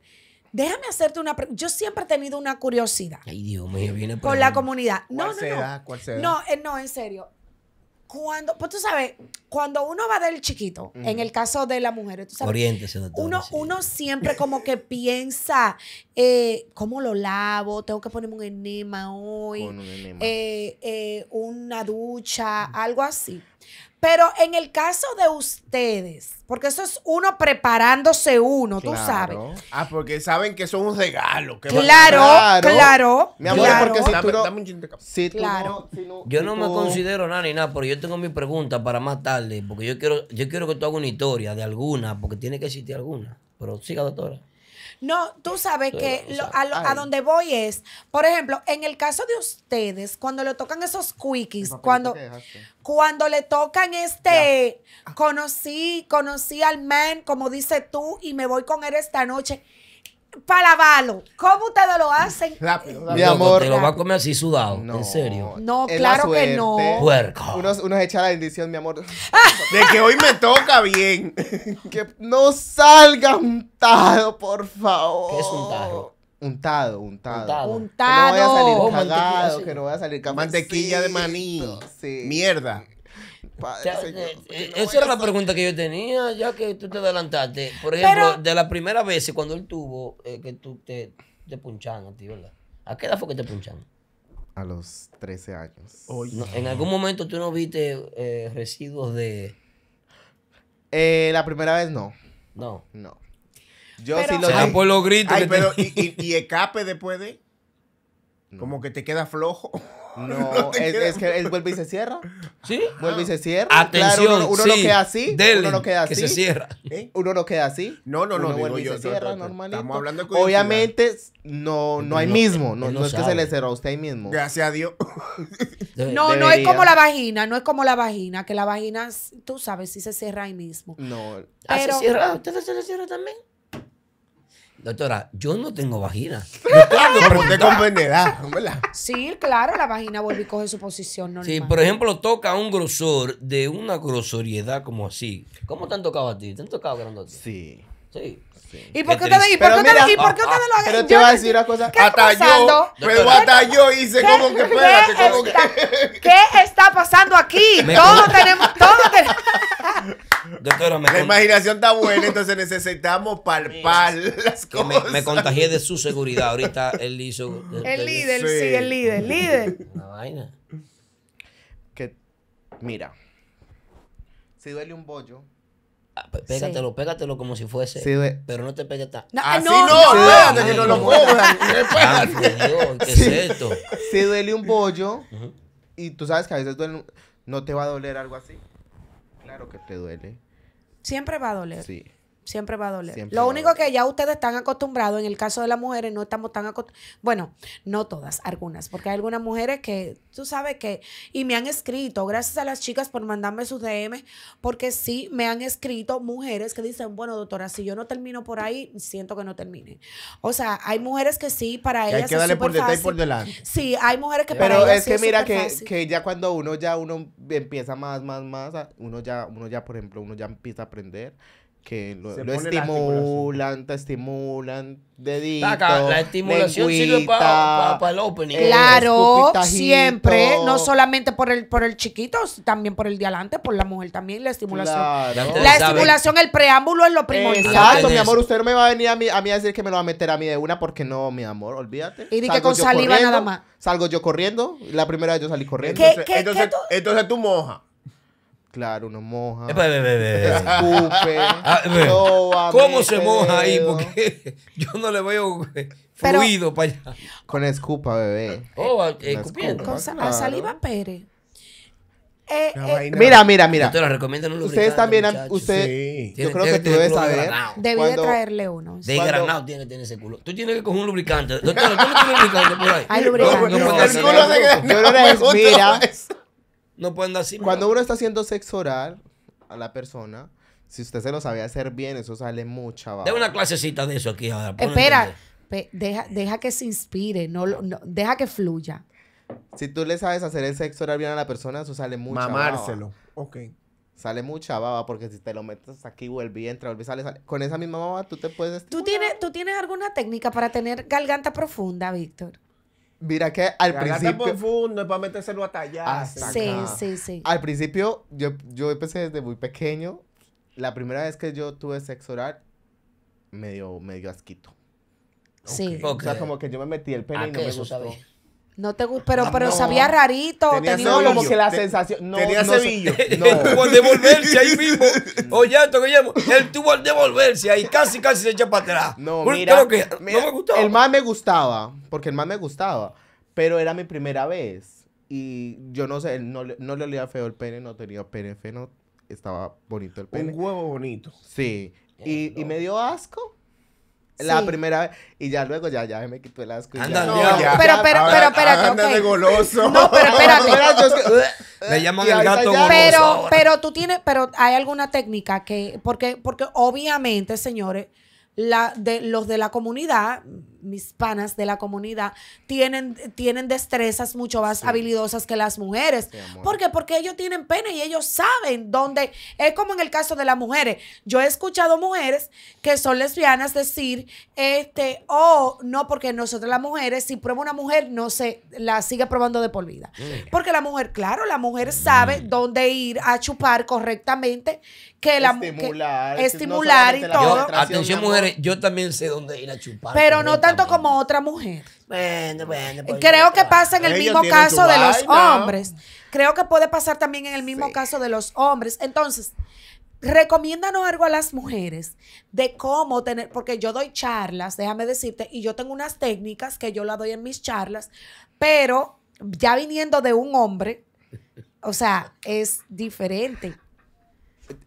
Déjame hacerte una pregunta. Yo siempre he tenido una curiosidad. Ay, Dios mío, viene por Con la comunidad. No, no, eh, no, en serio cuando, pues tú sabes, cuando uno va del chiquito, en el caso de la mujer, tú sabes, uno, uno siempre como que <laughs> piensa, eh, ¿cómo lo lavo? Tengo que ponerme un enema hoy, eh, eh, una ducha, algo así. Pero en el caso de ustedes, porque eso es uno preparándose uno, tú sabes. Ah, porque saben que son un regalo. claro, claro, Mi amor, porque si no, Yo no me considero nada ni nada, pero yo tengo mi pregunta para más tarde. Porque yo quiero, yo quiero que tú hagas una historia de alguna, porque tiene que existir alguna. Pero siga, doctora. No, tú sabes que lo, a, a, donde voy es, por ejemplo, en el caso de ustedes, cuando le tocan esos quickies, cuando, cuando le tocan este, conocí, conocí al man, como dice tú, y me voy con él esta noche Palabalo ¿Cómo ustedes lo hacen? Rápido, Mi amor. Te lo va a comer así sudado. No, en serio. No, claro que no. Puerco. Unos, unos echa la bendición, mi amor. <laughs> de que hoy me toca bien. <laughs> que no salga untado, por favor. ¿Qué es untado? Untado, untado. Untado. Que no vaya a salir oh, cagado, que no vaya a salir cagado. Mantequilla de maní. Mierda. Eh, esa era la pregunta que yo tenía, ya que tú te adelantaste. Por ejemplo, de la primera vez cuando él tuvo, eh, que tú te, te punchan a ti, ¿A qué edad fue que te puncharon? A los 13 años. ¿En algún momento tú no viste eh, residuos de...? la primera vez no. No. No. Yo si lo ay, Ay, y, escape después de. <laughs> Como que te queda flojo. <laughs> No, es, que él vuelve y se cierra. ¿Sí? Vuelve y se ah. cierra. Atención, claro, uno, lo no queda así. Dele, uno no queda así. Que se cierra. Uno no queda así. No, no, no. Uno vuelve y se cierra normalito. Estamos hablando de Obviamente, no, no hay mismo. No, es que se le cerró a usted ahí mismo. Gracias a Dios. no, no es como la vagina. No es como la vagina. Que la vagina, tú sabes, si se cierra ahí mismo. No. Ah, Pero, cierra? ¿Usted se cierra también? Doctora, yo no tengo vagina. Claro, <laughs> pero usted comprenderá, ¿verdad? Sí, claro, la vagina vuelve y coge su posición normal. Sí, por ejemplo, toca un grosor de una grosoriedad como así. ¿Cómo te han tocado a ti? ¿Te han tocado grandote? Sí. Sí. ¿Y por qué ustedes ah, ah, lo hacen? Pero te voy a decir una cosa. hasta yo, pero hasta yo hice como que espérate, como que. ¿Qué está <laughs> pasando aquí? Todos tenemos, todos tenemos la imaginación está buena, entonces necesitamos <laughs> palpar las cosas. Me, contagié de su seguridad. Ahorita él hizo. El, líder, sí. el líder, líder. Una vaina. Que, mira, si duele un bollo, ah, Pégatelo, pégatelo como si fuese. pero no te pegues tan. Ah, no, no, no, no lo muevan. <laughs> ¿qué es esto? duele un bollo y tú sabes que a veces duele. ¿No te va a doler algo así? Claro que te duele. Siempre va a doler. Sí. Siempre va a doler. Lo único que ya ustedes están acostumbrados, en el caso de las mujeres, no estamos tan acostumbrados. Bueno, no todas, algunas, porque hay algunas mujeres que, tú sabes que, y me han escrito, gracias a las chicas por mandarme sus DM, porque sí me han escrito mujeres que dicen, bueno, doctora, si yo no termino por ahí, siento que no termine. O sea, hay mujeres que sí, para ellas. hay Sí, hay mujeres que Pero es que mira que, que, ya cuando uno ya uno empieza más, más, más, uno ya, uno ya, por ejemplo, uno ya empieza a aprender que lo, estimulan, te estimulan, día. Acá, la estimulación para el opening. Eh, claro, siempre, no solamente por el por el chiquito, también por el de adelante, por la mujer también la estimulación. La estimulación, el preámbulo es lo primordial. Exacto, mi amor, usted no me va a venir a mí, a mí decir que me lo va a meter a mí de una porque no, mi amor, olvídate. Y di que con saliva nada más. Salgo yo corriendo, la primera vez yo salí corriendo. entonces, entonces, tú? entonces Claro, uno moja. Eh, bebe, Escupe. Ah, ¿Cómo se moja ahí? Porque <laughs> yo no le veo eh, fluido para allá. Con escupa, bebé. Oh, eh, escupiendo. Con saliva Pérez. Eh, eh mira, mira, mira. Yo te lo recomiendo en un Ustedes también han, usted, sí. yo creo que tú debes saber. Debí de traerle uno. De granado tiene que tener ese culo. Tú tienes que coger un lubricante. Doctor, ¿tú no lubricante por ahí? Hay lubricante. No, no, no, de Mira. No pueden dar Cuando uno está haciendo sexo oral a la persona, si usted se lo sabe hacer bien, eso sale mucha baba. De una clasecita de eso aquí Espera, deja, que se inspire, no, deja que fluya. Si tú le sabes hacer el sexo oral bien a la persona, eso sale mucha Mamárselo. Ok. Sale mucha baba porque si te lo metes aquí, vuelve, entra, vuelve, sale, sale. Con esa misma baba tú te puedes... ¿Tú tienes, ¿Tú tienes alguna técnica para tener garganta profunda, Víctor? Mira que al principio. Por es para metérselo a tallar. Sí, sí, sí. Al principio, yo, yo empecé desde muy pequeño. La primera vez que yo tuve sexo oral, medio dio, asquito. Sí. O sea, como que yo me metí el pelo y ah, no me gustó. No te pero, ah, pero sabía rarito. Tenía, como que la sensación. No, tenía no, <laughs> No. tuvo al devolverse ahí <laughs> mismo. Oye, esto que llamo. Él tuvo al devolverse ahí. Casi, casi se echa para atrás. No, mira, que, no me gustaba. El más me gustaba. Porque el más me gustaba. Pero era mi primera vez. Y yo no sé, no, no le olía feo el pene, no tenía pene feo, estaba bonito el pene. Un huevo bonito. Sí. y, eh, y me dio asco la primera vez y ya luego ya ya me quitó el asco Anda, No, pero pero pero goloso no pero espérate <laughs> uh, uh, le llaman el gato goloso pero pero tú tienes pero hay alguna técnica que porque porque obviamente señores la de los de la comunidad mis panas de la comunidad tienen, tienen destrezas mucho más habilidosas que las mujeres. ¿Por qué? Porque ellos tienen pene y ellos saben dónde. Es como en el caso de las mujeres. Yo he escuchado mujeres que son lesbianas decir, este, oh, no, porque nosotros las mujeres, si prueba una mujer, no se la sigue probando de por vida. Porque la mujer, claro, la mujer sabe mm. dónde ir a chupar correctamente que la estimular, estimular y todo. atención, mujeres, yo también sé dónde ir a chupar. Pero no como otra mujer. Bueno, bueno. Pues Creo que pasa en el mismo caso de los hombres. Creo que puede pasar también en el mismo caso de los hombres. Entonces, recomiéndanos algo a las mujeres de cómo tener, porque yo doy charlas, déjame decirte, y yo tengo unas técnicas que yo las doy en mis charlas, pero ya viniendo de un hombre, o sea, es diferente.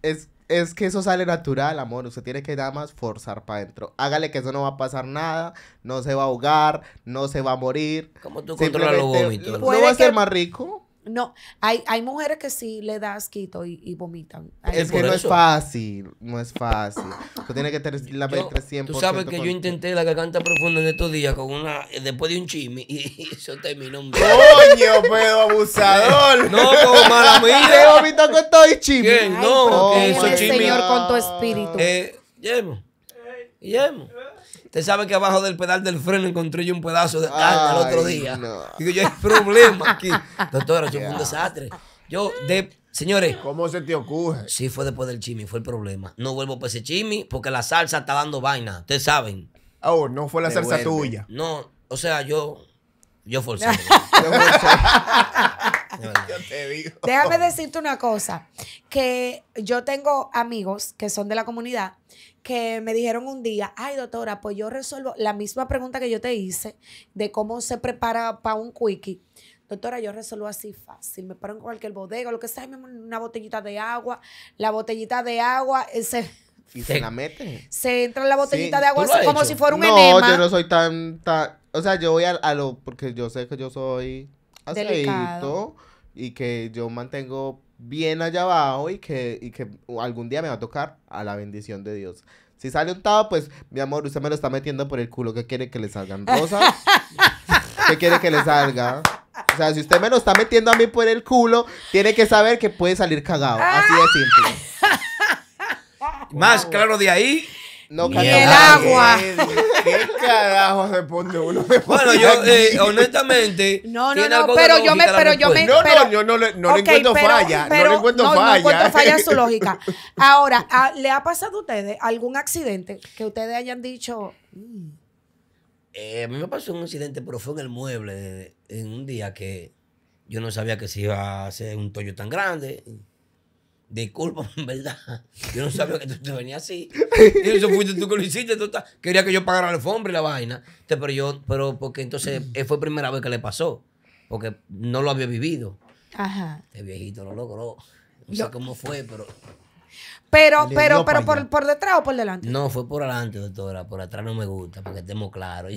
Es es que eso sale natural, amor. Usted tiene que nada más forzar para adentro. Hágale que eso no va a pasar nada, no se va a ahogar, no se va a morir. ¿Cómo tú controlas los vómitos? ¿no? va a ser más rico? No, hay, hay mujeres que sí le da asquito y, vomitan. es que no es fácil, no es fácil. Tú tienes que tener la vez siempre. Tú sabes que yo intenté la garganta profunda en estos días con una, eh, después de un chisme y <laughs> eso terminó un ¡Coño, pedo abusador! no, como mala <laughs> mía. ¿Te vomitó con todo el chisme? ¿Quién? No, eso chisme. señor con tu espíritu. Eh, Guillermo, Usted sabe que abajo del pedal del freno encontré yo un pedazo de carne el otro día. No. Digo, yo hay problema aquí. <laughs> Doctora, yo un desastre. Yo, de, señores. ¿Cómo se te ocurre? Sí, fue después del chimi, fue el problema. No vuelvo para ese chimi porque la salsa está dando vaina. Ustedes saben. Oh, no fue la salsa tuya. No, o sea, yo. Yo forcé. <laughs> yo te digo. Déjame decirte una cosa, que yo tengo amigos que son de la comunidad que me dijeron un día, ay doctora, pues yo resuelvo la misma pregunta que yo te hice de cómo se prepara para un quickie. Doctora, yo resuelvo así fácil. Me paro en cualquier bodega, lo que sea, una botellita de agua. La botellita de agua eh, se, y se la mete Se entra en la botellita de agua así como si fuera un No, yo no soy tan, O sea, yo voy a, lo. Porque yo sé que yo soy y que yo mantengo bien allá abajo y que, y que algún día me va a tocar a la bendición de Dios. Si sale untado, pues, mi amor, usted me lo está metiendo por el culo. ¿Qué quiere que le salgan rosas? <laughs> ¿Qué quiere que le salga? O sea, si usted me lo está metiendo a mí por el culo, tiene que saber que puede salir cagado. Así de simple. Más claro de ahí. No, el agua. ¿Qué carajo responde uno? bueno, yo, eh, honestamente. No, no, no, pero yo me. Pero yo no, no, yo no, le, no le encuentro falla. no le encuentro no, falla. No encuentro falla su <laughs> lógica. Ahora, ah, ¿le ha pasado a ustedes algún accidente que ustedes hayan dicho. Mm"? Eh, a mí me pasó un accidente, pero fue en el mueble, en un día que yo no sabía que se iba a hacer un tollo tan grande disculpa, <laughs> en verdad. Yo no sabía que tú te venías así. Y <laughs> eso fuiste tú que lo hiciste. Quería que yo pagara la alfombra y la vaina. Pero yo, pero porque entonces mm. eh, fue primera vez que le pasó. Porque no lo había vivido. Ajá. El viejito lo logró. No sé cómo fue, pero. Pero, pero, pero por, por, detrás o por delante? No, fue por delante, doctora. Por atrás no me gusta, porque estemos claros.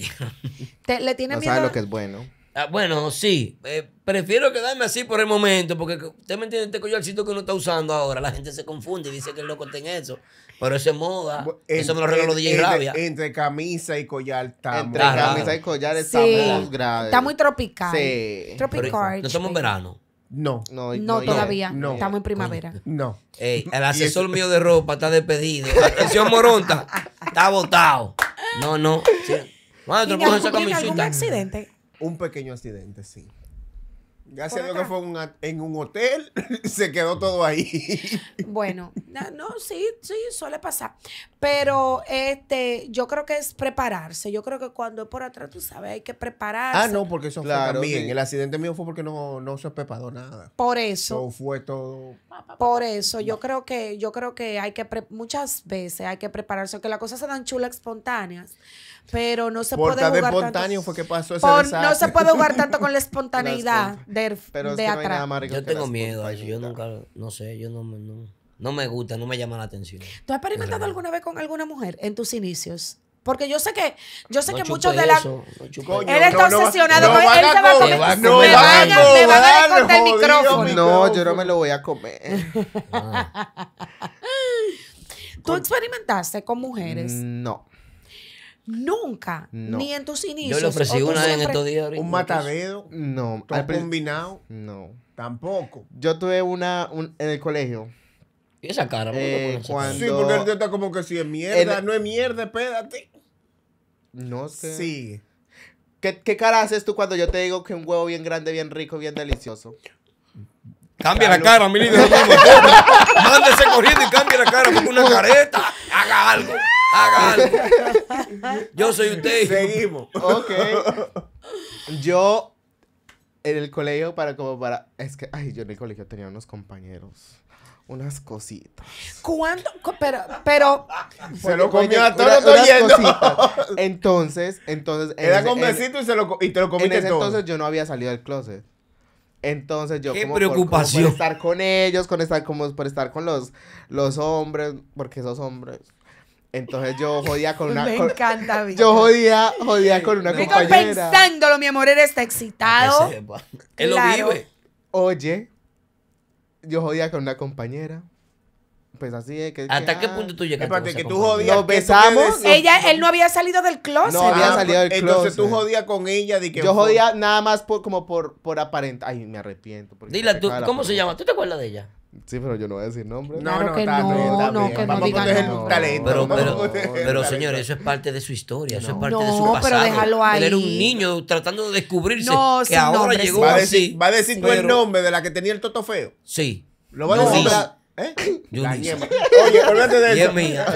<laughs> ¿Le tiene miedo? Sabe lo que es bueno. Ah, bueno, sí. Eh, prefiero quedarme así por el momento, porque usted me entiende, este collarcito que uno está usando ahora, la gente se confunde y dice que el loco está en eso. Pero eso es moda. eso me lo regaló DJ Rabia. Entre camisa y collar Entre camisa y collar está muy grave. Está muy tropical. Sí. Tropical. no estamos en verano. No. No, todavía. No. Estamos en primavera. <laughs> No. el asesor mío de ropa está despedido. Atención, Moronta. Está botado. No, no. Sí. esa algún accidente? Un pequeño accidente, sí. Gracias a Dios que fue en un hotel, <laughs> se quedó todo ahí. Bueno, no, sí, sí, suele pasar. Pero este, yo creo que es prepararse. Yo creo que cuando es por atrás, tú sabes, hay que prepararse. Ah, no, porque eso fue también. El accidente mío fue porque no, no se preparó nada. Por eso. fue todo. Por eso, yo creo que, yo creo que hay que muchas veces hay que prepararse, aunque las cosas se dan chulas espontáneas, pero no se puede jugar tanto, fue que pasó No se puede jugar <laughs> tanto con la espontaneidad de, de atrás. yo tengo miedo, yo nunca, no sé, yo no, no no me gusta, no me llama la atención. ¿Tú has experimentado alguna vez con alguna mujer en tus inicios? Porque yo sé que, yo sé que muchos de la. él está obsesionado con él. se va a comer. a, el micrófono. No, yo no me lo voy a comer. <laughs> ¿Tú experimentaste con mujeres? No. Nunca, ni en tus inicios. Yo le ofrecí una en estos días. ¿Un matadero? No. ¿Un combinado? No. Tampoco. Yo tuve una en el colegio esa cara? Eh, sí, porque el tío está como que si es mierda, no es mierda, espérate. No sé. Sí. ¿Qué, ¿Qué, cara haces tú cuando yo te digo que un huevo bien grande, bien rico, bien delicioso? Cambia la cara, mi líder. Mándese corriendo y cambia la cara, con una careta. Haga algo. Haga algo. <laughs> Yo soy usted. Seguimos. Ok. Yo en el colegio para como para es que ay, yo en el colegio tenía unos compañeros unas cositas. ¿Cuándo? Pero, pero. Se lo comió a los oyentes. <laughs> Entonces, entonces. Era con besito y, se lo, y te lo comiste en ese todo. Entonces yo no había salido del closet. Entonces yo Qué como, preocupación. Por, estar con ellos, con estar como por estar con los, los hombres, porque esos hombres. Entonces yo jodía con una. <laughs> Me encanta, <laughs> Yo jodía, jodía con una compañera. pensándolo, mi amor, eres está excitado. Ah, Él lo vive. Oye, yo jodía con una compañera. Pues así es que. ¿Hasta qué ah, punto tú llegaste? Espérate, que tú jodías. Nos besamos. Ella, él no había salido del closet. No había ah, salido del closet. Entonces tú jodías con ella. De que yo jodía nada más por, como por, por aparentar. Ay, me arrepiento. Dila ¿cómo se llama? ¿Tú te acuerdas de ella? Sí, pero yo no voy a decir nombre. No, no, está no, bien, no, no Vamos el talento. Pero, pero, pero, señor, eso es parte de su historia, eso es parte de su pasado. No, pero déjalo ahí. Él era un niño tratando de descubrirse que ahora llegó va así. va a decir tú el nombre de la que tenía el toto feo. Sí. Lo va a decir. ¿Eh? La Oye, olvídate de eso. Mía.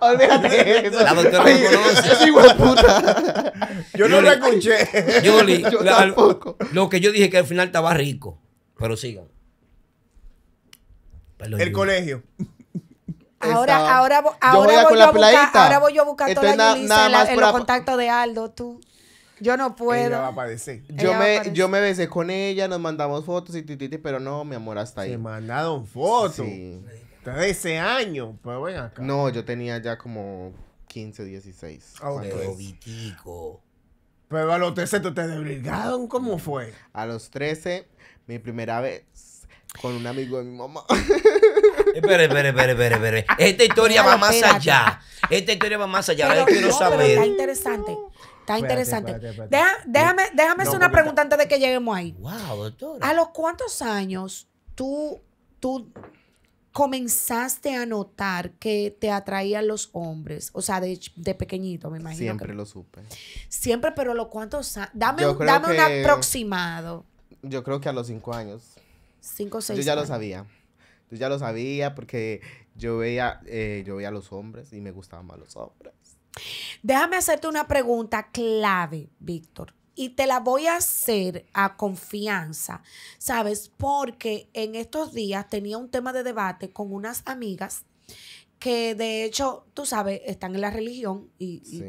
Olvídate de eso. La doctora Oye, no conoce. igual puta. Yo no la escuché. yo tampoco. Lo que yo dije que al final estaba rico. Pero sigan el colegio. Ahora, ahora, voy, voy yo a buscar, ahora voy yo a toda la en, en los contactos de Aldo, tú. Yo no puedo. a aparecer. Yo, me, besé con ella, nos mandamos fotos y tititi, pero no, mi amor, hasta ahí. Me mandaron fotos. Sí. 13 años, Pues ven acá. No, yo tenía ya como 15, 16. Pero Pero a los 13 te desbrigaron, ¿cómo fue? A los 13, mi primera vez con un amigo de mi mamá. Espera, <laughs> espera, espera. espera. Esta historia va más allá. Esta historia va más allá. quiero saber. Está interesante. Está interesante. déjame hacer una pregunta antes de que lleguemos ahí. Wow, doctora. ¿A los cuántos años tú, comenzaste a notar que te atraían los hombres? O sea, de, de pequeñito, me imagino. Siempre lo supe. Siempre, pero ¿a ¿los cuántos años? Dame, un aproximado. Yo creo que a los cinco años. Cinco Yo ya lo sabía. Yo ya lo sabía porque yo veía, eh, yo veía a los hombres y me gustaban más los hombres. Déjame hacerte una pregunta clave, Víctor. Y te la voy a hacer a confianza, ¿sabes? Porque en estos días tenía un tema de debate con unas amigas que de hecho, tú sabes, están en la religión y,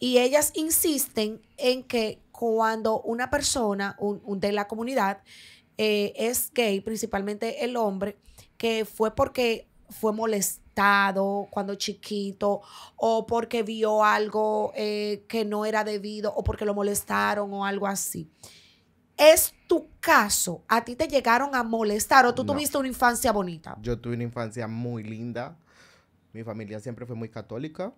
ellas insisten en que cuando una persona un, un de la comunidad eh, es gay, principalmente el hombre, que fue porque fue molestado cuando chiquito o porque vio algo eh, que no era debido o porque lo molestaron o algo así. ¿Es tu caso? ¿A ti te llegaron a molestar o tú tuviste una infancia bonita? Yo tuve una infancia muy linda. Mi familia siempre fue muy católica.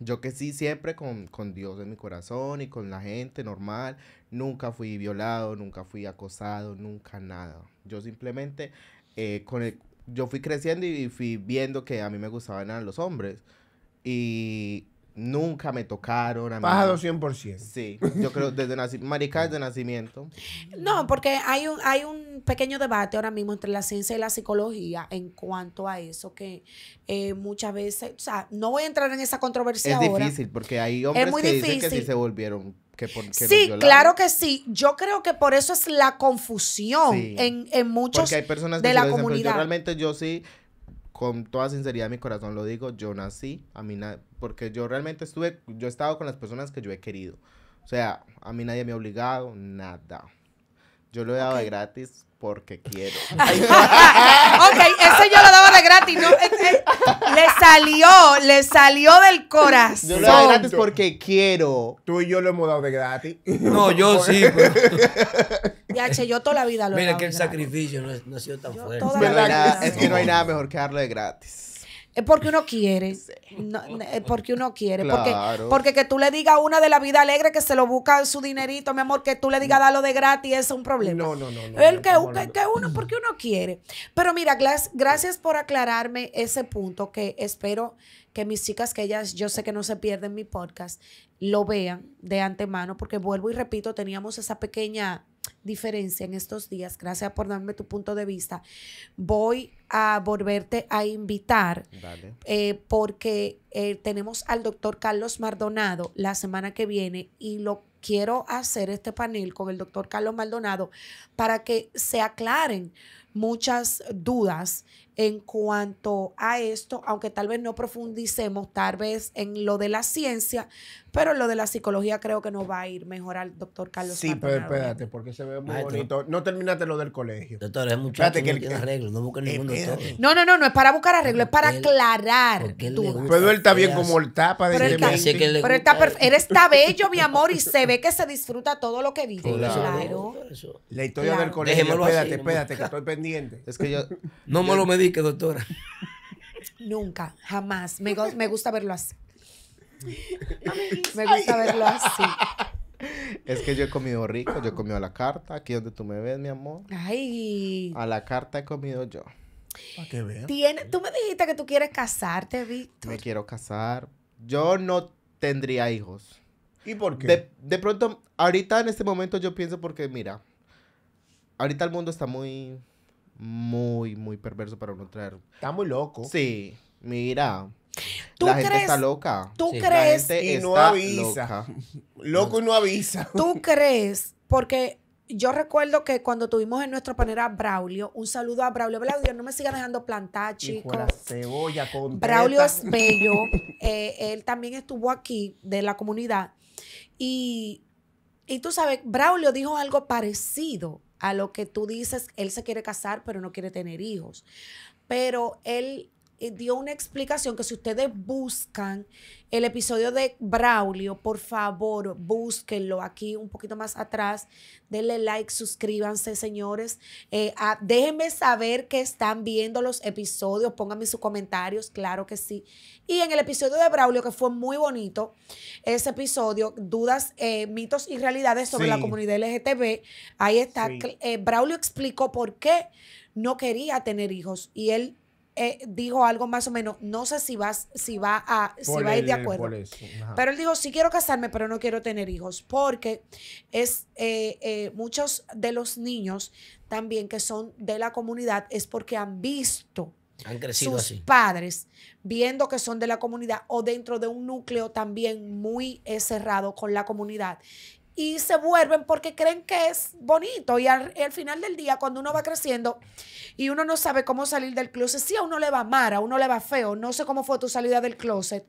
Yo que sí, siempre con, con Dios en mi corazón y con la gente normal. Nunca fui violado, nunca fui acosado, nunca nada. Yo simplemente, eh, con el, yo fui creciendo y fui viendo que a mí me gustaban los hombres. Y nunca me tocaron. A por 100%. Sí, yo creo desde nacimiento, marica desde nacimiento. No, porque hay un, hay un pequeño debate ahora mismo entre la ciencia y la psicología en cuanto a eso, que eh, muchas veces, o sea, no voy a entrar en esa controversia Es difícil, porque hay hombres que dicen que sí se volvieron Sí, claro que sí. Yo creo que por eso es la confusión en, en, muchos personas de la comunidad. Yo realmente yo sí, con toda sinceridad de mi corazón lo digo, yo nací, a mí porque yo realmente estuve, yo he estado con las personas que yo he querido. O sea, a mí nadie me ha obligado, nada. Yo lo he dado de gratis porque quiero. <laughs> ok, ese yo lo daba de gratis. No, <laughs> le salió, le salió del corazón. Yo lo daba de gratis porque quiero. Tú y yo lo hemos dado de gratis. No, yo sí. Pero... Ya, che, yo toda la vida lo he Mira que el sacrificio no, ha sido tan fuerte. es que no hay nada mejor que darlo de gratis. Es porque uno quiere. <laughs> es porque uno quiere. Porque, porque que tú le digas a una de la vida alegre que se lo busca su dinerito, mi amor, que tú le digas darlo dalo de gratis, es un problema. No, no, no. El que, que, uno, porque uno quiere. Pero mira, gracias por aclararme ese punto que espero que mis chicas, que ellas, yo sé que no se pierden mi podcast, lo vean de antemano, porque vuelvo y repito, teníamos esa pequeña diferencia en estos días. Gracias por darme tu punto de vista. Voy a volverte a invitar eh, porque eh, tenemos al doctor Carlos Maldonado la semana que viene y lo quiero hacer este panel con el doctor Carlos Maldonado para que se aclaren muchas dudas en cuanto a esto, aunque tal vez no profundicemos tal vez en lo de la ciencia, pero lo de la psicología creo que nos va a ir mejor al doctor Carlos. Sí, pero ¿eh? espérate, porque se ve muy bonito. No terminaste lo del colegio. Doctor, es que no arreglo, no busca ningún doctor. No, no, no, no es para buscar arreglo, es para aclarar. tú pero él está bien como el tapa de pero él, está, pero está él está <laughs> bello, mi amor, y se ve que se disfruta todo lo que vive. Claro. La historia del colegio, espérate, espérate, que estoy pendiente. Es que yo... <laughs> No me lo medí doctora. Nunca, jamás. Me, gusta verlo así. Me gusta verlo así. Es que yo he comido rico, yo he comido a la carta, aquí donde tú me ves, mi amor. Ay. A la carta he comido yo. Para qué Tiene, tú me dijiste que tú quieres casarte, Víctor. Me quiero casar. Yo no tendría hijos. ¿Y por qué? de, pronto, ahorita en este momento yo pienso porque, mira, ahorita el mundo está muy muy, muy perverso para uno traer. Está muy loco. Sí, mira. ¿Tú la crees, gente está loca. ¿Tú crees? y no avisa. Loco y no avisa. ¿Tú crees? Porque yo recuerdo que cuando tuvimos en nuestro panera a Braulio, un saludo a Braulio. Braulio, no me siga dejando plantar, chicos. Braulio es bello. Eh, él también estuvo aquí de la comunidad. Y, y tú sabes, Braulio dijo algo parecido a lo que tú dices, él se quiere casar, pero no quiere tener hijos. Pero él eh, dio una explicación que si ustedes buscan el episodio de Braulio, por favor, búsquenlo aquí un poquito más atrás. Denle like, suscríbanse, señores. Eh, ah, déjenme saber que están viendo los episodios. Pónganme sus comentarios, claro que sí. Y en el episodio de Braulio, que fue muy bonito, ese episodio, dudas, eh, mitos y realidades sobre la comunidad LGTB, ahí está. Braulio explicó por qué no quería tener hijos y él eh, dijo algo más o menos, no sé si vas, si va a, si va a ir de acuerdo. Pero él dijo, sí quiero casarme, pero no quiero tener hijos, porque es eh, eh, muchos de los niños también que son de la comunidad es porque han visto sus padres viendo que son de la comunidad o dentro de un núcleo también muy cerrado con la comunidad y se vuelven porque creen que es bonito. Y al, final del día, cuando uno va creciendo y uno no sabe cómo salir del closet, sí a uno le va mal, a uno le va feo. No sé cómo fue tu salida del closet,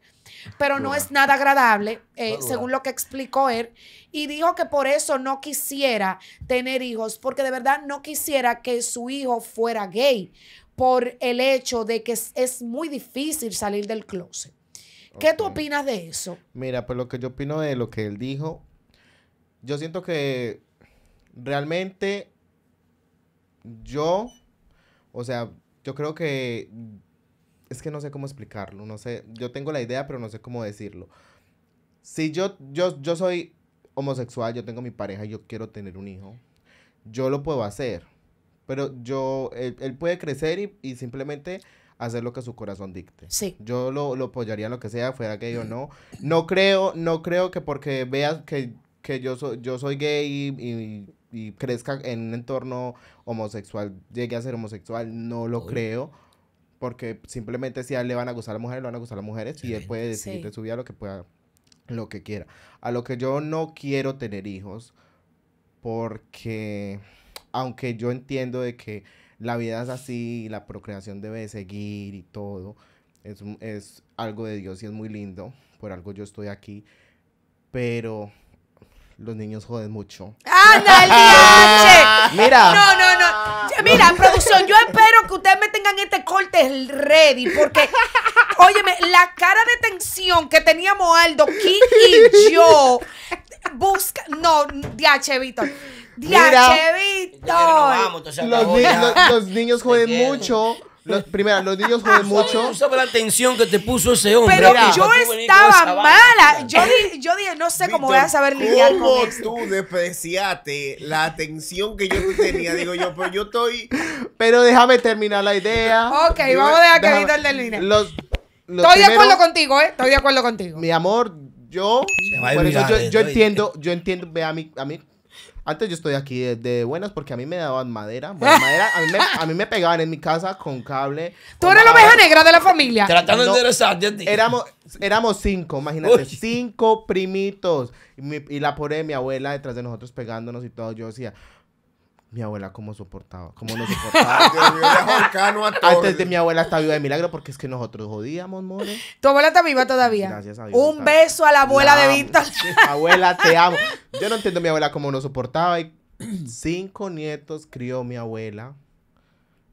pero no es nada agradable, eh, según lo que explicó él. Y dijo que por eso no quisiera tener hijos, porque de verdad no quisiera que su hijo fuera gay, por el hecho de que es, muy difícil salir del closet. ¿Qué tú opinas de eso? Mira, pues lo que yo opino de lo que él dijo yo siento que realmente yo, o sea, yo creo que es que no sé cómo explicarlo, no sé, yo tengo la idea, pero no sé cómo decirlo. Si yo, yo, yo soy homosexual, yo tengo mi pareja y yo quiero tener un hijo, yo lo puedo hacer, pero yo, él, puede crecer y, simplemente hacer lo que su corazón dicte. Sí. Yo lo, lo apoyaría en lo que sea, fuera que yo no. No creo, no creo que porque veas que que yo, yo soy gay y, crezca en un entorno homosexual, llegue a ser homosexual, no lo creo. Porque simplemente si a él le van a gustar a las mujeres, le van a gustar a las mujeres y él puede decidir de su vida lo que pueda, lo que quiera. A lo que yo no quiero tener hijos, porque aunque yo entiendo de que la vida es así, la procreación debe seguir y todo, es, es algo de Dios y es muy lindo, por algo yo estoy aquí, pero los niños joden mucho. ¡Ándale, <laughs> Mira. No, no, no. mira, producción, yo espero que ustedes me tengan este corte ready, porque, óyeme, la cara de tensión que teníamos Aldo, King y yo, busca... No, diachevito, Víctor. Los, los niños joden mucho. Los, primero, los niños joden <laughs> mucho. No sabes la atención que te puso ese hombre. Pero yo estaba mala. Yo, yo dije, no sé cómo voy a saber lidiar con ¿Cómo tú despreciaste la atención que yo tenía? Digo yo, pero yo estoy... Pero déjame terminar la idea. Ok, vamos a dejar que Víctor termine. Los, los estoy de acuerdo contigo, ¿eh? Estoy de acuerdo contigo. Mi amor, yo... Por yo, yo entiendo, yo entiendo, ve a a mí antes yo estoy aquí de, buenas porque a mí me daban madera. <laughs> a, mí me, a, pegaban en mi casa con cable. Tú eres la oveja negra de la familia. Tratando de Éramos, éramos cinco, imagínate. Cinco primitos. Y, y la pobre de mi abuela detrás de nosotros pegándonos y todo. Yo decía, mi abuela cómo soportaba, cómo no <laughs> soportaba. Antes de mi abuela está viva de milagro porque es que nosotros jodíamos, more. Tu abuela está viva todavía. Gracias a Dios. Un beso a la abuela de Víctor. <laughs> Abuela, te amo. Yo no entiendo mi abuela cómo no soportaba. Y cinco nietos crió mi abuela.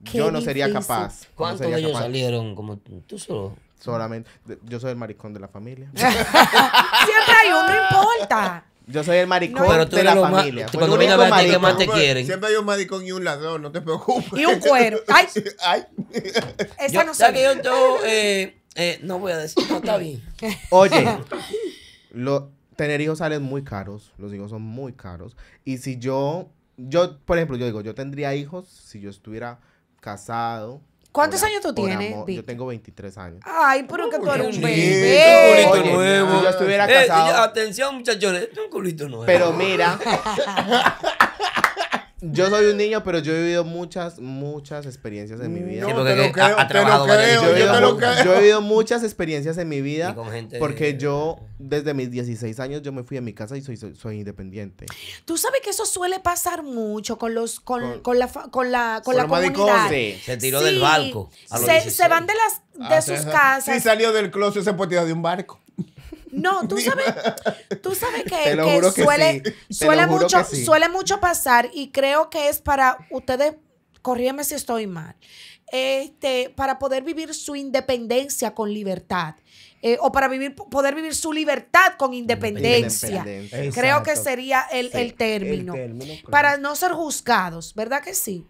yo no sería capaz. ¿Cuántos salieron? Como tú solo. Solamente, yo soy el maricón de la familia. <laughs> Siempre hay uno, no importa. Yo soy el maricón de la familia. cuando a ver más te quieren. Siempre hay un maricón y un ladrón, no te preocupes. Y un cuero. <laughs> ¡Ay! Ay. Esa no sé. Yo, yo eh, eh, no voy a decir, no está bien. <laughs> Oye, <laughs> lo, tener hijos sale muy caros. Los hijos son muy caros. Y si yo, yo, por ejemplo, yo digo, yo tendría hijos si yo estuviera casado, ¿Cuántos años tú tienes? yo tengo 23 años. Ay, pero que tú eres un bebé. Un culito nuevo. Si yo estuviera eh, casado. atención, muchachones, un culito nuevo. Pero mira. <laughs> Yo soy un niño, pero yo he vivido muchas, muchas experiencias en mi vida. yo, he vivido, muchas experiencias en mi vida porque yo, desde mis 16 años, yo me fui a mi casa y soy, soy, independiente. Tú sabes que eso suele pasar mucho con los con, con, la con la, comunidad. Se tiró del barco. Se, van de las de ah, sus casas. Sí salió del closet, se puede tirar de un barco. No, tú sabes, tú sabes <laughs> que, suele, suele mucho, suele mucho pasar y creo que es para ustedes, corríeme si estoy mal, este, para poder vivir su independencia con libertad. Eh, o para vivir, poder vivir su libertad con independencia. Creo que sería el, término. El término para no ser juzgados, ¿verdad que sí?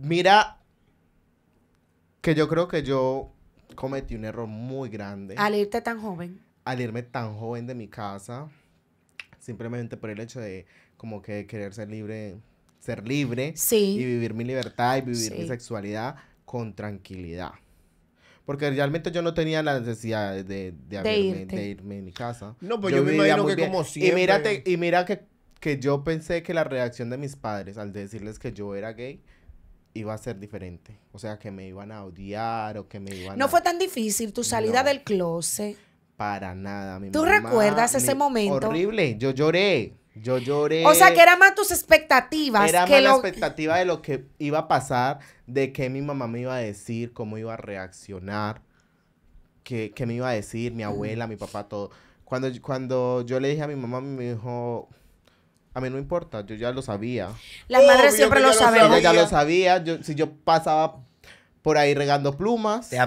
Mira, que yo creo que yo cometí un error muy grande. Al irte tan joven al irme tan joven de mi casa, simplemente por el hecho de como que querer ser libre, ser libre y vivir mi libertad y vivir mi sexualidad con tranquilidad. Porque realmente yo no tenía la necesidad de, irme de mi casa. No, pues yo, me imagino que como siempre... Y, y mira que, yo pensé que la reacción de mis padres al decirles que yo era gay iba a ser diferente. O sea, que me iban a odiar o que me iban no a... No fue tan difícil tu salida del closet para nada. Mi ¿Tú recuerdas ese momento? Horrible, yo lloré. Yo lloré. O sea, que eran más tus expectativas. Era que más la expectativa de lo que iba a pasar, de qué mi mamá me iba a decir, cómo iba a reaccionar, qué, me iba a decir, mi abuela, mi papá, todo. Cuando, cuando yo le dije a mi mamá, me dijo, a mí no importa, yo ya lo sabía. Las madres siempre lo saben. ya lo sabía, si yo pasaba por ahí regando plumas. Te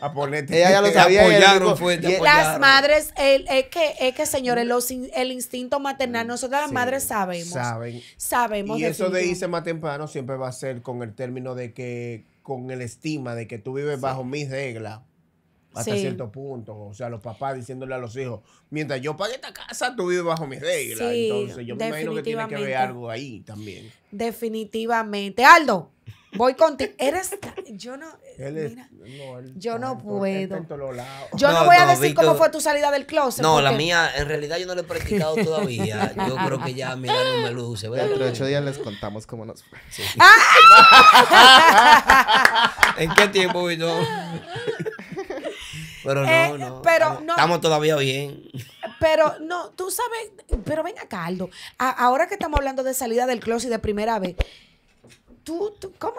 a <laughs> ponerte eh, Las madres, el, es que, es que señores, los, el instinto maternal, mm, nosotros las madres sabemos. Sabemos. Y eso de irse más temprano siempre va a ser con el término de que, con el estima de que tú vives bajo mis reglas hasta cierto punto. O sea, los papás diciéndole a los hijos, mientras yo pague esta casa, tú vives bajo mis reglas. Entonces, yo me imagino que tiene que ver algo ahí también. Definitivamente. Aldo, voy contigo. Eres. Yo no. yo no puedo. Yo no, voy a decir cómo fue tu salida del closet. No, la mía, en realidad yo no la he practicado todavía. Yo <laughs> creo que ya mira no me luce. Dentro ocho días les contamos cómo nos fue. <laughs> Ah. <laughs> ¿En qué tiempo, vino pero eh, no, estamos, todavía bien. Pero no, tú sabes, pero venga, Caldo, ahora que estamos hablando de salida del closet de primera vez, ¿tú, tú cómo?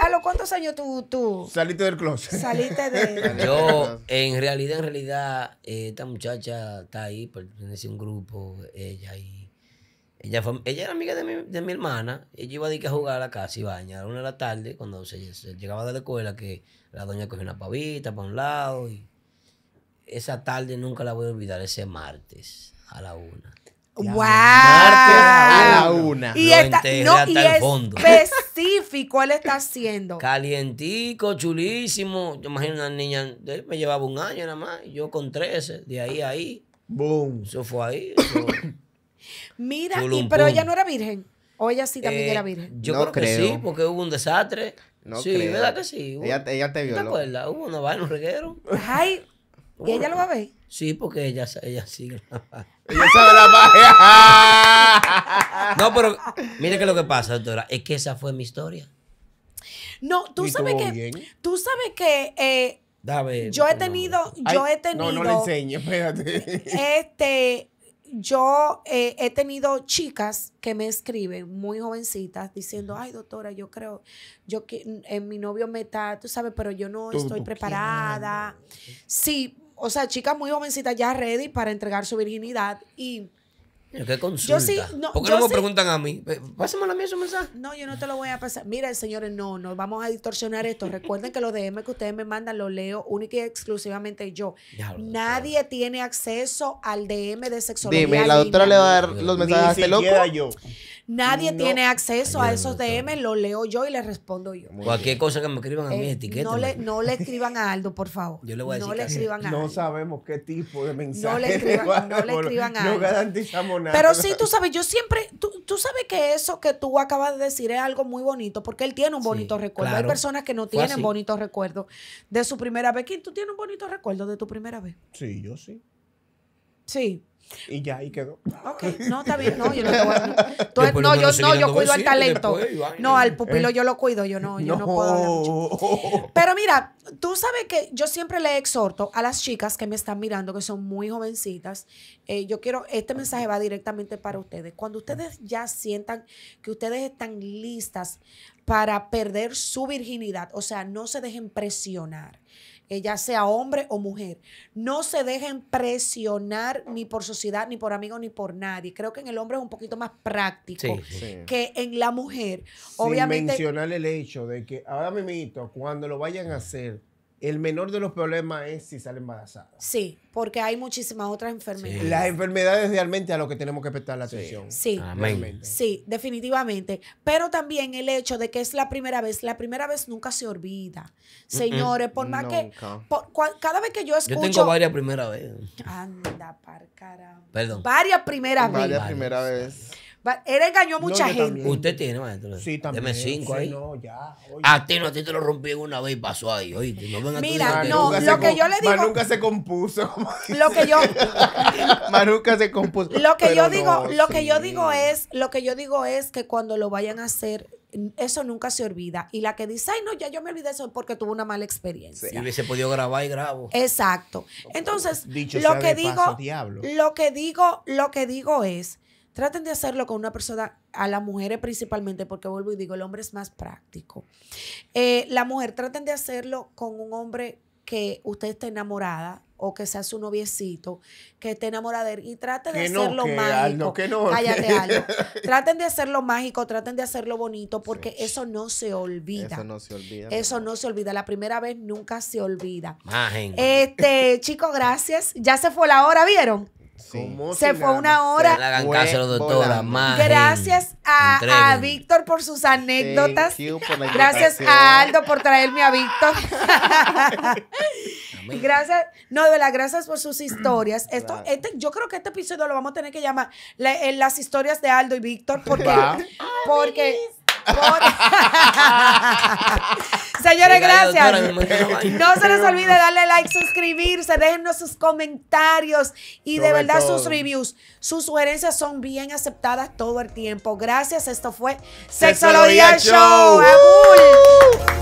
A, los cuántos años tú, tú? Saliste del closet. Saliste de... Yo, en realidad, en realidad, eh, esta muchacha está ahí, pertenece a un grupo, ella y... Ella, fue, ella era amiga de mi, de mi hermana. Ella iba a, ir a jugar a la casa y bañar A una de la tarde, cuando se, llegaba de la escuela, que la doña cogía una pavita para un lado y esa tarde nunca la voy a olvidar, ese martes a la una. ¡Guau! Martes a la una. Y, lo está, hasta y el fondo. específico él está haciendo. Calientico, chulísimo. Yo imagino una niña, me llevaba un año nada más, yo con 13, de ahí a ahí. Boom. Eso fue ahí. <coughs> Mira, y, pero ella no era virgen. O ella sí también eh, era virgen. Yo creo, que sí, porque hubo un desastre. sí, ¿verdad que sí? ella, te violó. ¿Te acuerdas? Hubo una vaina, un reguero. Ay, ¿Y ella lo va a ver? Sí, porque ella, ella sigue la <laughs> ella sabe la magia. <laughs> no, pero mire que lo que pasa, doctora, es que esa fue mi historia. No, tú sabes que, tú sabes que eh, yo he tenido, yo he tenido. No, le enseño, espérate. Este, yo eh, he tenido chicas que me escriben muy jovencitas diciendo, ay doctora, yo creo, yo que en eh, mi novio me está, tú sabes, pero yo no estoy preparada. Sí, o sea, chicas muy jovencitas ya ready para entregar su virginidad y... ¿Qué consulta? Yo sí, no, ¿Por qué no me preguntan a mí? Pásame la mí su mensaje. No, yo no te lo voy a pasar. Mira, señores, no, no vamos a distorsionar esto. Recuerden que los DM que ustedes me mandan los leo única y exclusivamente yo. Nadie tiene acceso al DM de sexología. Dime, la doctora le va a dar los mensajes a este loco. Yo. Nadie tiene acceso a esos DM, lo leo yo y le respondo yo. Cualquier cosa que me escriban a mí, eh, etiqueta. No le, escriban a Aldo, por favor. Yo le voy a decir. No le escriban a No sabemos qué tipo de mensaje. No le escriban, no le escriban a Aldo. No garantizamos nada. Pero sí, tú sabes, yo siempre. Tú, sabes que eso que tú acabas de decir es algo muy bonito, porque él tiene un bonito recuerdo. Hay personas que no tienen bonitos recuerdos de su primera vez. ¿Quién, ¿Tú tienes un bonito recuerdo de tu primera vez? Sí, yo sí. Sí. Y ya ahí quedó. Ok, no, está bien, no, yo no te voy <laughs> no, yo, cuido al talento. no, al pupilo ¿eh? yo lo cuido, yo no, yo no. puedo mucho. Pero mira, tú sabes que yo siempre le exhorto a las chicas que me están mirando, que son muy jovencitas, eh, yo quiero, este mensaje va directamente para ustedes. Cuando ustedes ya sientan que ustedes están listas para perder su virginidad, o sea, no se dejen presionar ya sea hombre o mujer. No se dejen presionar ni por sociedad, ni por amigos, ni por nadie. Creo que en el hombre es un poquito más práctico que en la mujer. Sin Obviamente. mencionar el hecho de que ahora mismo, cuando lo vayan a hacer, el menor de los problemas es si sale embarazada. Sí, porque hay muchísimas otras enfermedades. Las enfermedades realmente a lo que tenemos que prestar la atención. Sí, sí, definitivamente. Pero también el hecho de que es la primera vez, la primera vez nunca se olvida. Señores, por más que... cada vez que yo escucho... Yo tengo varias primeras veces. Anda, par caramba. Perdón. Varias primeras veces. Varias primeras veces. Él engañó a mucha gente. Usted tiene, maestro. Sí, también. Deme cinco ahí. No, ya, a ti no, a ti te lo rompí una vez y pasó ahí. Oye, no venga Mira, no, lo que yo le digo. Maruca se compuso. <laughs> Lo que yo. <laughs> Maruca se compuso. Lo que yo digo, lo que yo digo es, lo que yo digo es que cuando lo vayan a hacer, eso nunca se olvida. Y la que dice, ay, no, ya yo me olvidé eso porque tuve una mala experiencia. Sí, hubiese podido grabar y grabo. Exacto. Entonces, lo que digo, lo que digo, lo que digo es Traten de hacerlo con una persona, a las mujeres principalmente, porque vuelvo y digo, el hombre es más práctico. Eh, la mujer, traten de hacerlo con un hombre que usted esté enamorada o que sea su noviecito, que esté enamorada de él y traten de hacerlo mágico. Que no, Cállate, <laughs> algo. Traten de hacerlo mágico, traten de hacerlo bonito, porque eso no se olvida. Eso no se olvida. Eso no, se olvida. La primera vez nunca se olvida. Este, chicos, gracias. Ya se fue la hora, ¿vieron? Se fue una hora. Gracias a, Víctor por sus anécdotas. Gracias a Aldo por traerme a Víctor. <laughs> Gracias, no, de las gracias por sus historias. Esto, este, yo creo que este episodio lo vamos a tener que llamar eh, las historias de Aldo y Víctor, porque, <laughs> porque ah, <laughs> Señores, gracias. No se les olvide darle like, suscribirse, déjennos sus comentarios y de verdad sus reviews. Sus sugerencias son bien aceptadas todo el tiempo. Gracias, esto fue Sexología, Show. Show.